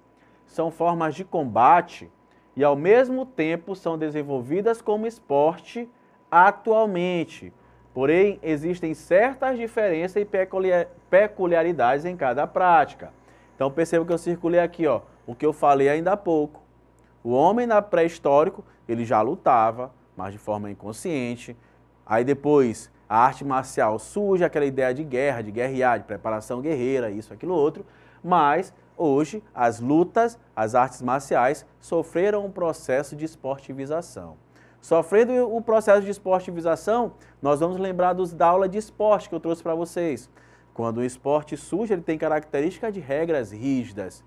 são formas de combate e, ao mesmo tempo, são desenvolvidas como esporte atualmente. Porém, existem certas diferenças e peculiaridades em cada prática. Então, perceba que eu circulei aqui ó, o que eu falei ainda há pouco. O homem na pré-histórico, ele já lutava, mas de forma inconsciente. Aí depois a arte marcial surge aquela ideia de guerra, de guerrear, de preparação guerreira, isso, aquilo, outro, mas hoje as lutas, as artes marciais sofreram um processo de esportivização. Sofrendo o processo de esportivização, nós vamos lembrar dos, da aula de esporte que eu trouxe para vocês. Quando o esporte surge, ele tem característica de regras rígidas,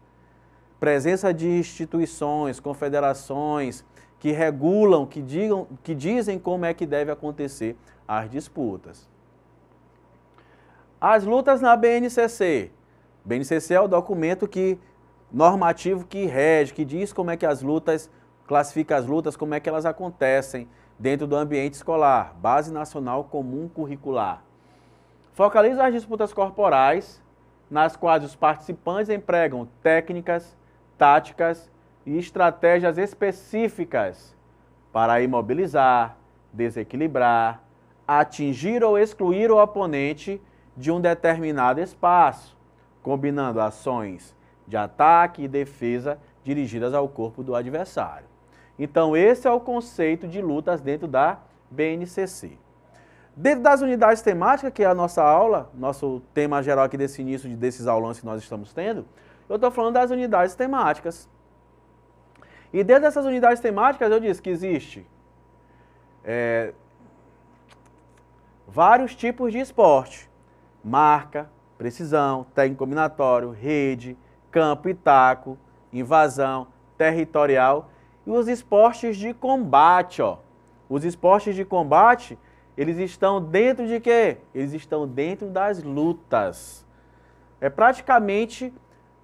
presença de instituições, confederações que regulam, que, digam, que dizem como é que deve acontecer as disputas. As lutas na BNCC. BNCC é o documento que normativo que rege, que diz como é que as lutas, classifica as lutas, como é que elas acontecem dentro do ambiente escolar, Base Nacional Comum Curricular. Focaliza as disputas corporais, nas quais os participantes empregam técnicas, táticas e estratégias específicas para imobilizar, desequilibrar, atingir ou excluir o oponente de um determinado espaço, combinando ações de ataque e defesa dirigidas ao corpo do adversário. Então, esse é o conceito de lutas dentro da BNCC. Dentro das unidades temáticas, que é a nossa aula, nosso tema geral aqui desse início desses aulões que nós estamos tendo, eu estou falando das unidades temáticas. E dentro dessas unidades temáticas, eu disse que existe é, vários tipos de esporte: marca, precisão, técnico combinatório, rede, campo e taco, invasão, territorial e os esportes de combate, ó. Os esportes de combate, eles estão dentro de quê? Eles estão dentro das lutas. É praticamente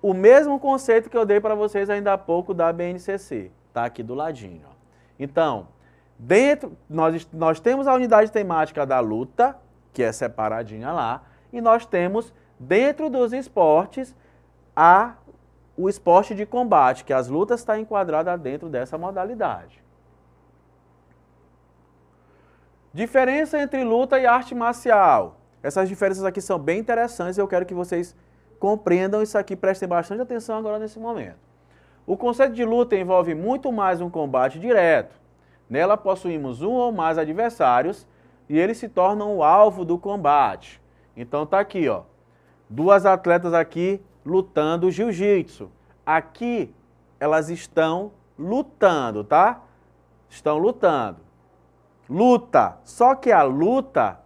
o mesmo conceito que eu dei para vocês ainda há pouco da BNCC. Tá aqui do ladinho, ó. Então, Dentro, nós, nós temos a unidade temática da luta, que é separadinha lá, e nós temos dentro dos esportes a, o esporte de combate, que as lutas está enquadrada dentro dessa modalidade. Diferença entre luta e arte marcial. Essas diferenças aqui são bem interessantes e eu quero que vocês compreendam isso aqui, prestem bastante atenção agora nesse momento. O conceito de luta envolve muito mais um combate direto Nela possuímos um ou mais adversários e eles se tornam o alvo do combate. Então tá aqui, ó. Duas atletas aqui lutando jiu-jitsu. Aqui elas estão lutando, tá? Estão lutando. Luta. Só que a luta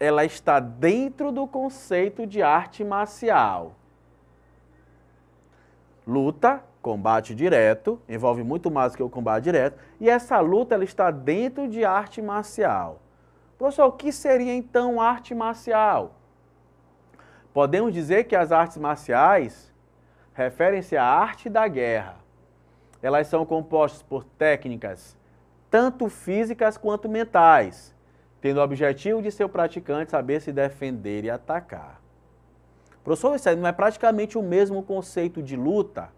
ela está dentro do conceito de arte marcial. Luta combate direto, envolve muito mais que o combate direto, e essa luta ela está dentro de arte marcial. Professor, o que seria então arte marcial? Podemos dizer que as artes marciais referem-se à arte da guerra. Elas são compostas por técnicas tanto físicas quanto mentais, tendo o objetivo de seu praticante saber se defender e atacar. Professor, isso não é praticamente o mesmo conceito de luta?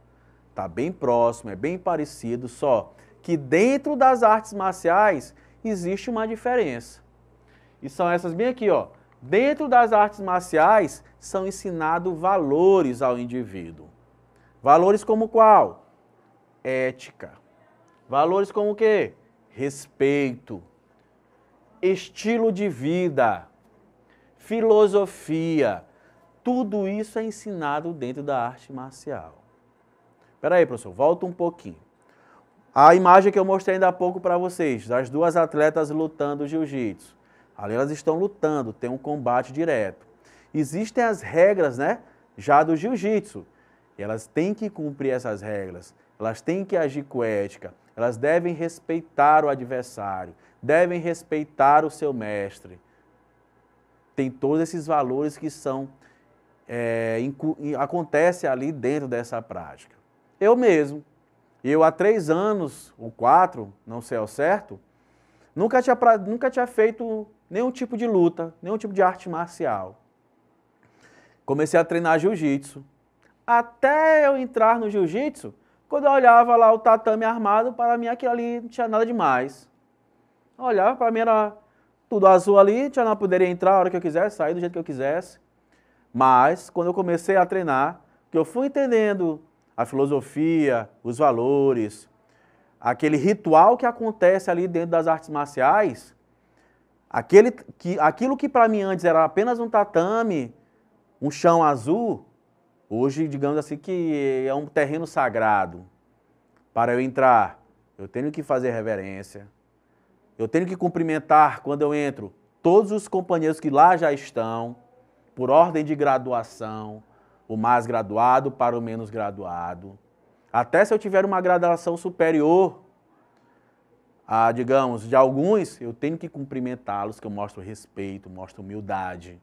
Está bem próximo, é bem parecido, só que dentro das artes marciais existe uma diferença. E são essas bem aqui, ó. Dentro das artes marciais são ensinados valores ao indivíduo. Valores como qual? Ética. Valores como o quê? Respeito. Estilo de vida. Filosofia. Tudo isso é ensinado dentro da arte marcial. Espera aí, professor, volta um pouquinho. A imagem que eu mostrei ainda há pouco para vocês, das duas atletas lutando jiu-jitsu. Ali elas estão lutando, tem um combate direto. Existem as regras, né, já do jiu-jitsu. E elas têm que cumprir essas regras. Elas têm que agir com ética. Elas devem respeitar o adversário, devem respeitar o seu mestre. Tem todos esses valores que são é, acontece ali dentro dessa prática. Eu mesmo. Eu há três anos, ou quatro, não sei ao certo, nunca tinha, nunca tinha feito nenhum tipo de luta, nenhum tipo de arte marcial. Comecei a treinar jiu-jitsu. Até eu entrar no jiu-jitsu, quando eu olhava lá o tatame armado, para mim aquilo ali não tinha nada demais. olhava, para mim era tudo azul ali, tinha não poderia entrar a hora que eu quisesse, sair do jeito que eu quisesse. Mas quando eu comecei a treinar, que eu fui entendendo a filosofia, os valores, aquele ritual que acontece ali dentro das artes marciais, aquele que, aquilo que para mim antes era apenas um tatame, um chão azul, hoje, digamos assim, que é um terreno sagrado. Para eu entrar, eu tenho que fazer reverência, eu tenho que cumprimentar quando eu entro todos os companheiros que lá já estão, por ordem de graduação, o mais graduado para o menos graduado. Até se eu tiver uma graduação superior a, ah, digamos, de alguns, eu tenho que cumprimentá-los, que eu mostro respeito, mostro humildade.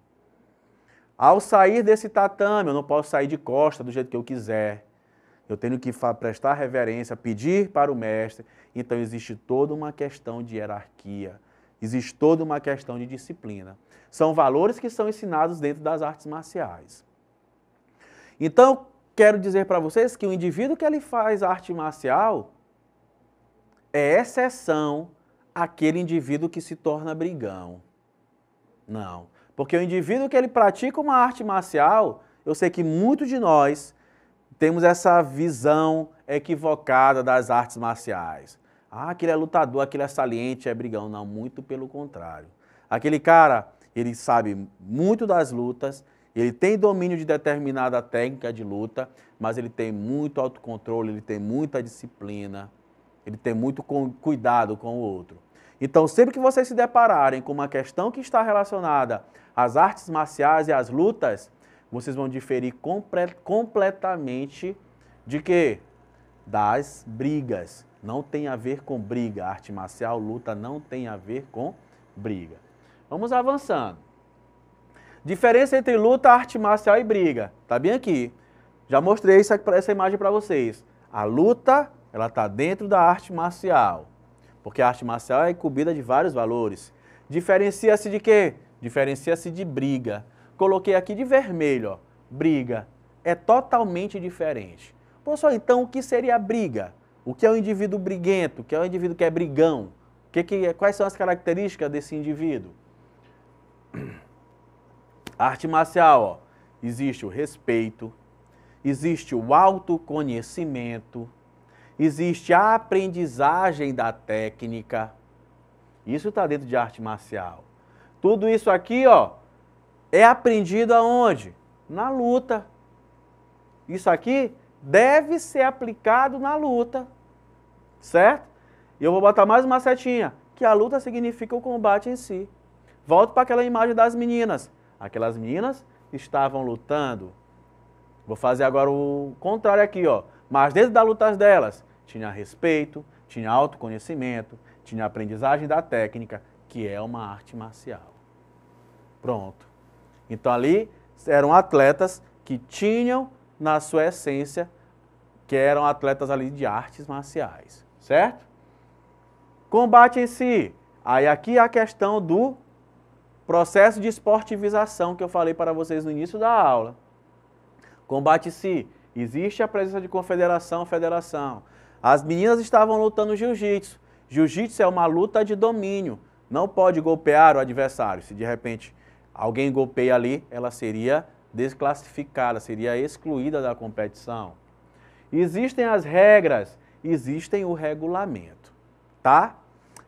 Ao sair desse tatame, eu não posso sair de costa do jeito que eu quiser. Eu tenho que prestar reverência, pedir para o mestre. Então existe toda uma questão de hierarquia, existe toda uma questão de disciplina. São valores que são ensinados dentro das artes marciais. Então, quero dizer para vocês que o indivíduo que ele faz arte marcial é exceção àquele indivíduo que se torna brigão. Não. Porque o indivíduo que ele pratica uma arte marcial, eu sei que muitos de nós temos essa visão equivocada das artes marciais. Ah, aquele é lutador, aquele é saliente, é brigão. Não, muito pelo contrário. Aquele cara, ele sabe muito das lutas, ele tem domínio de determinada técnica de luta, mas ele tem muito autocontrole, ele tem muita disciplina, ele tem muito cuidado com o outro. Então, sempre que vocês se depararem com uma questão que está relacionada às artes marciais e às lutas, vocês vão diferir completamente de quê? Das brigas. Não tem a ver com briga. Arte marcial, luta não tem a ver com briga. Vamos avançando. Diferença entre luta, arte marcial e briga. Tá bem aqui. Já mostrei essa imagem para vocês. A luta, ela está dentro da arte marcial. Porque a arte marcial é incumbida de vários valores. Diferencia-se de quê? Diferencia-se de briga. Coloquei aqui de vermelho, ó. Briga. É totalmente diferente. Professor, então o que seria briga? O que é o um indivíduo briguento? O que é o um indivíduo que é brigão? Que, que, é, quais são as características desse indivíduo? arte marcial, ó, existe o respeito, existe o autoconhecimento, existe a aprendizagem da técnica. Isso está dentro de arte marcial. Tudo isso aqui, ó, é aprendido aonde? Na luta. Isso aqui deve ser aplicado na luta, certo? E eu vou botar mais uma setinha, que a luta significa o combate em si. Volto para aquela imagem das meninas. Aquelas meninas estavam lutando. Vou fazer agora o contrário aqui, ó. Mas dentro das lutas delas, tinha respeito, tinha autoconhecimento, tinha aprendizagem da técnica, que é uma arte marcial. Pronto. Então ali eram atletas que tinham na sua essência que eram atletas ali de artes marciais, certo? Combate em si. Aí aqui é a questão do Processo de esportivização que eu falei para vocês no início da aula. Combate-se. Existe a presença de confederação, federação. As meninas estavam lutando jiu-jitsu. Jiu-jitsu é uma luta de domínio. Não pode golpear o adversário. Se de repente alguém golpeia ali, ela seria desclassificada, seria excluída da competição. Existem as regras, existem o regulamento, tá?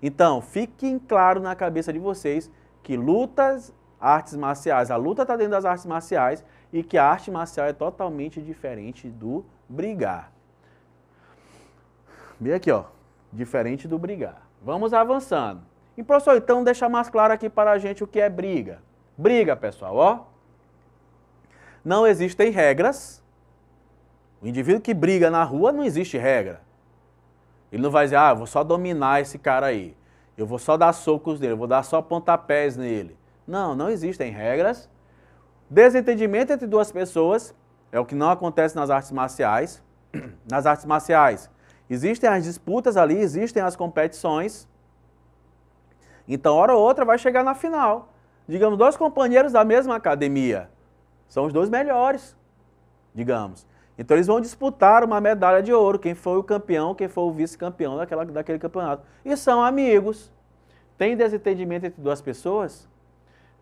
Então, fiquem claro na cabeça de vocês que lutas, artes marciais, a luta está dentro das artes marciais e que a arte marcial é totalmente diferente do brigar. Bem aqui, ó, diferente do brigar. Vamos avançando. E professor, então deixa mais claro aqui para a gente o que é briga. Briga, pessoal, ó. Não existem regras. O indivíduo que briga na rua não existe regra. Ele não vai dizer, ah, vou só dominar esse cara aí. Eu vou só dar socos nele, eu vou dar só pontapés nele. Não, não existem regras. Desentendimento entre duas pessoas é o que não acontece nas artes marciais. Nas artes marciais, existem as disputas ali, existem as competições. Então, hora ou outra vai chegar na final. Digamos, dois companheiros da mesma academia. São os dois melhores, digamos. Então eles vão disputar uma medalha de ouro, quem foi o campeão, quem foi o vice-campeão daquela, daquele campeonato. E são amigos. Tem desentendimento entre duas pessoas?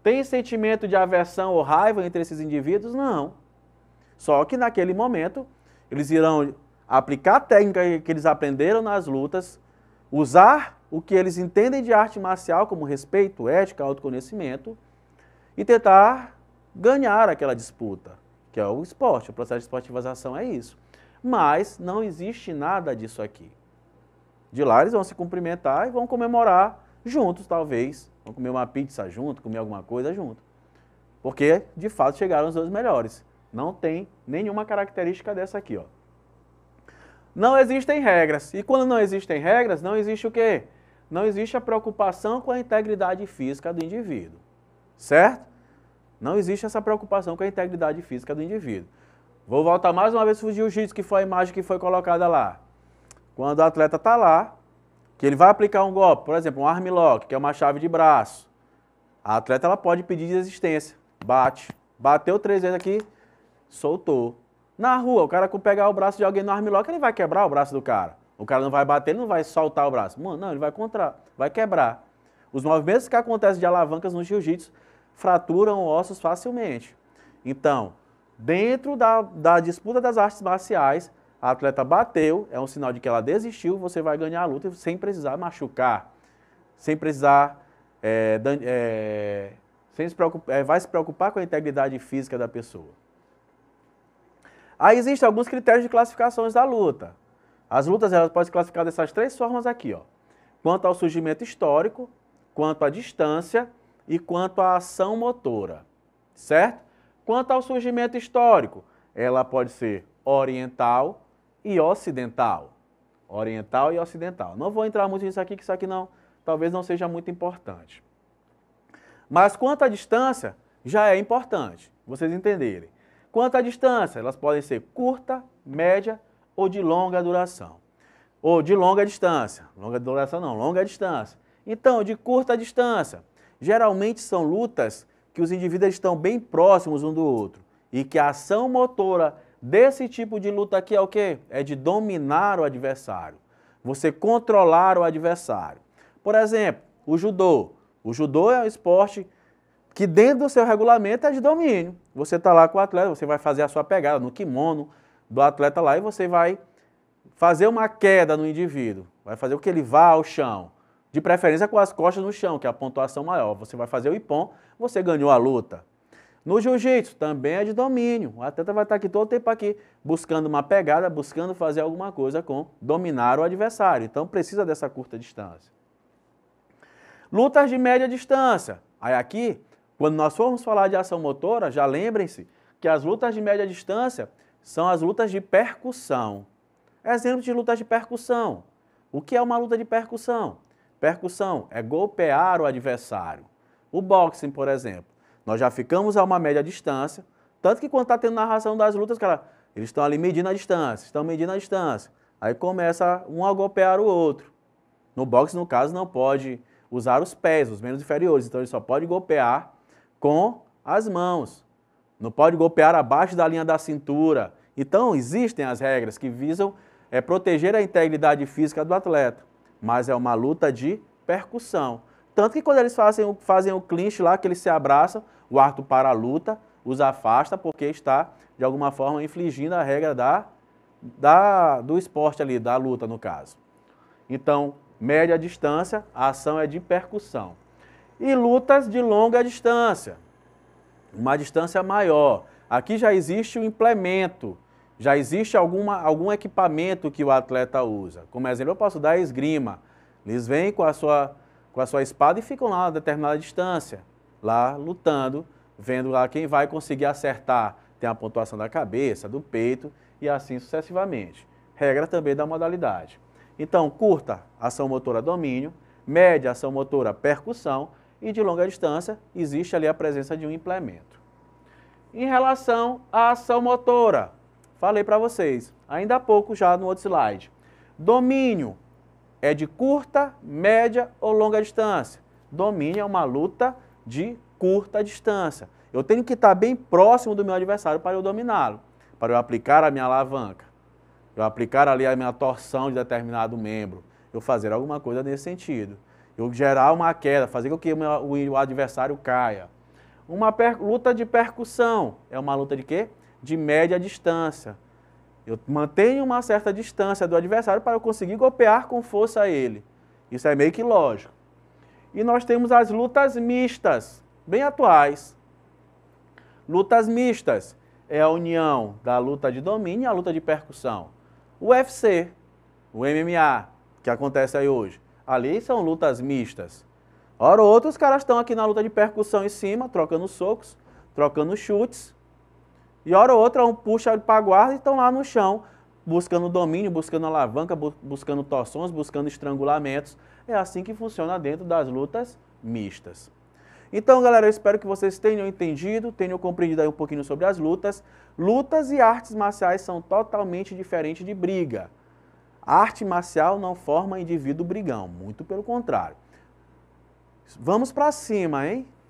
Tem sentimento de aversão ou raiva entre esses indivíduos? Não. Só que naquele momento eles irão aplicar a técnica que eles aprenderam nas lutas, usar o que eles entendem de arte marcial como respeito, ética, autoconhecimento e tentar ganhar aquela disputa que é o esporte. O processo de esportivização é isso. Mas não existe nada disso aqui. De lá eles vão se cumprimentar e vão comemorar juntos, talvez. Vão comer uma pizza junto, comer alguma coisa junto. Porque, de fato, chegaram os dois melhores. Não tem nenhuma característica dessa aqui, ó. Não existem regras. E quando não existem regras, não existe o quê? Não existe a preocupação com a integridade física do indivíduo. Certo? Não existe essa preocupação com a integridade física do indivíduo. Vou voltar mais uma vez para o jiu-jitsu, que foi a imagem que foi colocada lá. Quando o atleta está lá, que ele vai aplicar um golpe, por exemplo, um armlock, que é uma chave de braço, a atleta ela pode pedir desistência. Bate. Bateu três vezes aqui, soltou. Na rua, o cara com pegar o braço de alguém no armlock, ele vai quebrar o braço do cara. O cara não vai bater, ele não vai soltar o braço. Mano, não, ele vai contra, vai quebrar. Os movimentos que acontecem de alavancas no jiu-jitsu fraturam ossos facilmente. Então, dentro da, da disputa das artes marciais, a atleta bateu, é um sinal de que ela desistiu, você vai ganhar a luta sem precisar machucar, sem precisar. É, é, sem se preocupar, é, eh, vai se preocupar com a integridade física da pessoa. Aí existem alguns critérios de classificações da luta. As lutas elas podem se classificar dessas três formas aqui, ó. Quanto ao surgimento histórico, quanto à distância e quanto à ação motora, certo? Quanto ao surgimento histórico, ela pode ser oriental e ocidental. Oriental e ocidental. Não vou entrar muito nisso aqui, que isso aqui não, talvez não seja muito importante. Mas quanto à distância, já é importante vocês entenderem. Quanto à distância, elas podem ser curta, média ou de longa duração. Ou de longa distância. Longa duração não, longa distância. Então, de curta distância, geralmente são lutas que os indivíduos estão bem próximos um do outro e que a ação motora desse tipo de luta aqui é o quê? É de dominar o adversário, você controlar o adversário. Por exemplo, o judô. O judô é um esporte que dentro do seu regulamento é de domínio. Você está lá com o atleta, você vai fazer a sua pegada no kimono do atleta lá e você vai fazer uma queda no indivíduo, vai fazer o que ele vá ao chão. De preferência com as costas no chão, que é a pontuação maior. Você vai fazer o ipom, você ganhou a luta. No jiu-jitsu também é de domínio. O atleta vai estar aqui todo o tempo aqui buscando uma pegada, buscando fazer alguma coisa com dominar o adversário. Então precisa dessa curta distância. Lutas de média distância. Aí aqui, quando nós formos falar de ação motora, já lembrem-se que as lutas de média distância são as lutas de percussão. Exemplo de lutas de percussão. O que é uma luta de percussão? Percussão é golpear o adversário. O boxing, por exemplo, nós já ficamos a uma média distância, tanto que quando está tendo narração das lutas, cara, eles estão ali medindo a distância, estão medindo a distância. Aí começa um a golpear o outro. No boxe, no caso, não pode usar os pés, os menos inferiores, então ele só pode golpear com as mãos. Não pode golpear abaixo da linha da cintura. Então, existem as regras que visam é, proteger a integridade física do atleta mas é uma luta de percussão. Tanto que quando eles fazem, fazem o clinch lá, que eles se abraçam, o árbitro para a luta, os afasta, porque está, de alguma forma, infligindo a regra da, da, do esporte ali, da luta, no caso. Então, média distância, a ação é de percussão. E lutas de longa distância, uma distância maior. Aqui já existe o implemento, já existe alguma, algum equipamento que o atleta usa. Como exemplo, eu posso dar esgrima. Eles vêm com a sua, com a sua espada e ficam lá a determinada distância, lá lutando, vendo lá quem vai conseguir acertar. Tem a pontuação da cabeça, do peito e assim sucessivamente. Regra também da modalidade. Então, curta, ação motora domínio, média, ação motora percussão e de longa distância existe ali a presença de um implemento. Em relação à ação motora, Falei para vocês, ainda há pouco já no outro slide. Domínio é de curta, média ou longa distância. Domínio é uma luta de curta distância. Eu tenho que estar bem próximo do meu adversário para eu dominá-lo, para eu aplicar a minha alavanca, eu aplicar ali a minha torção de determinado membro, eu fazer alguma coisa nesse sentido. Eu gerar uma queda, fazer com que o, meu, o adversário caia. Uma luta de percussão é uma luta de quê? de média distância. Eu mantenho uma certa distância do adversário para eu conseguir golpear com força ele. Isso é meio que lógico. E nós temos as lutas mistas, bem atuais. Lutas mistas é a união da luta de domínio e a luta de percussão. O UFC, o MMA, que acontece aí hoje, ali são lutas mistas. Ora, outros caras estão aqui na luta de percussão em cima, trocando socos, trocando chutes, e hora ou outra um puxa ele para a guarda e estão lá no chão, buscando domínio, buscando alavanca, bu buscando torções, buscando estrangulamentos. É assim que funciona dentro das lutas mistas. Então, galera, eu espero que vocês tenham entendido, tenham compreendido aí um pouquinho sobre as lutas. Lutas e artes marciais são totalmente diferentes de briga. arte marcial não forma indivíduo brigão, muito pelo contrário. Vamos para cima, hein?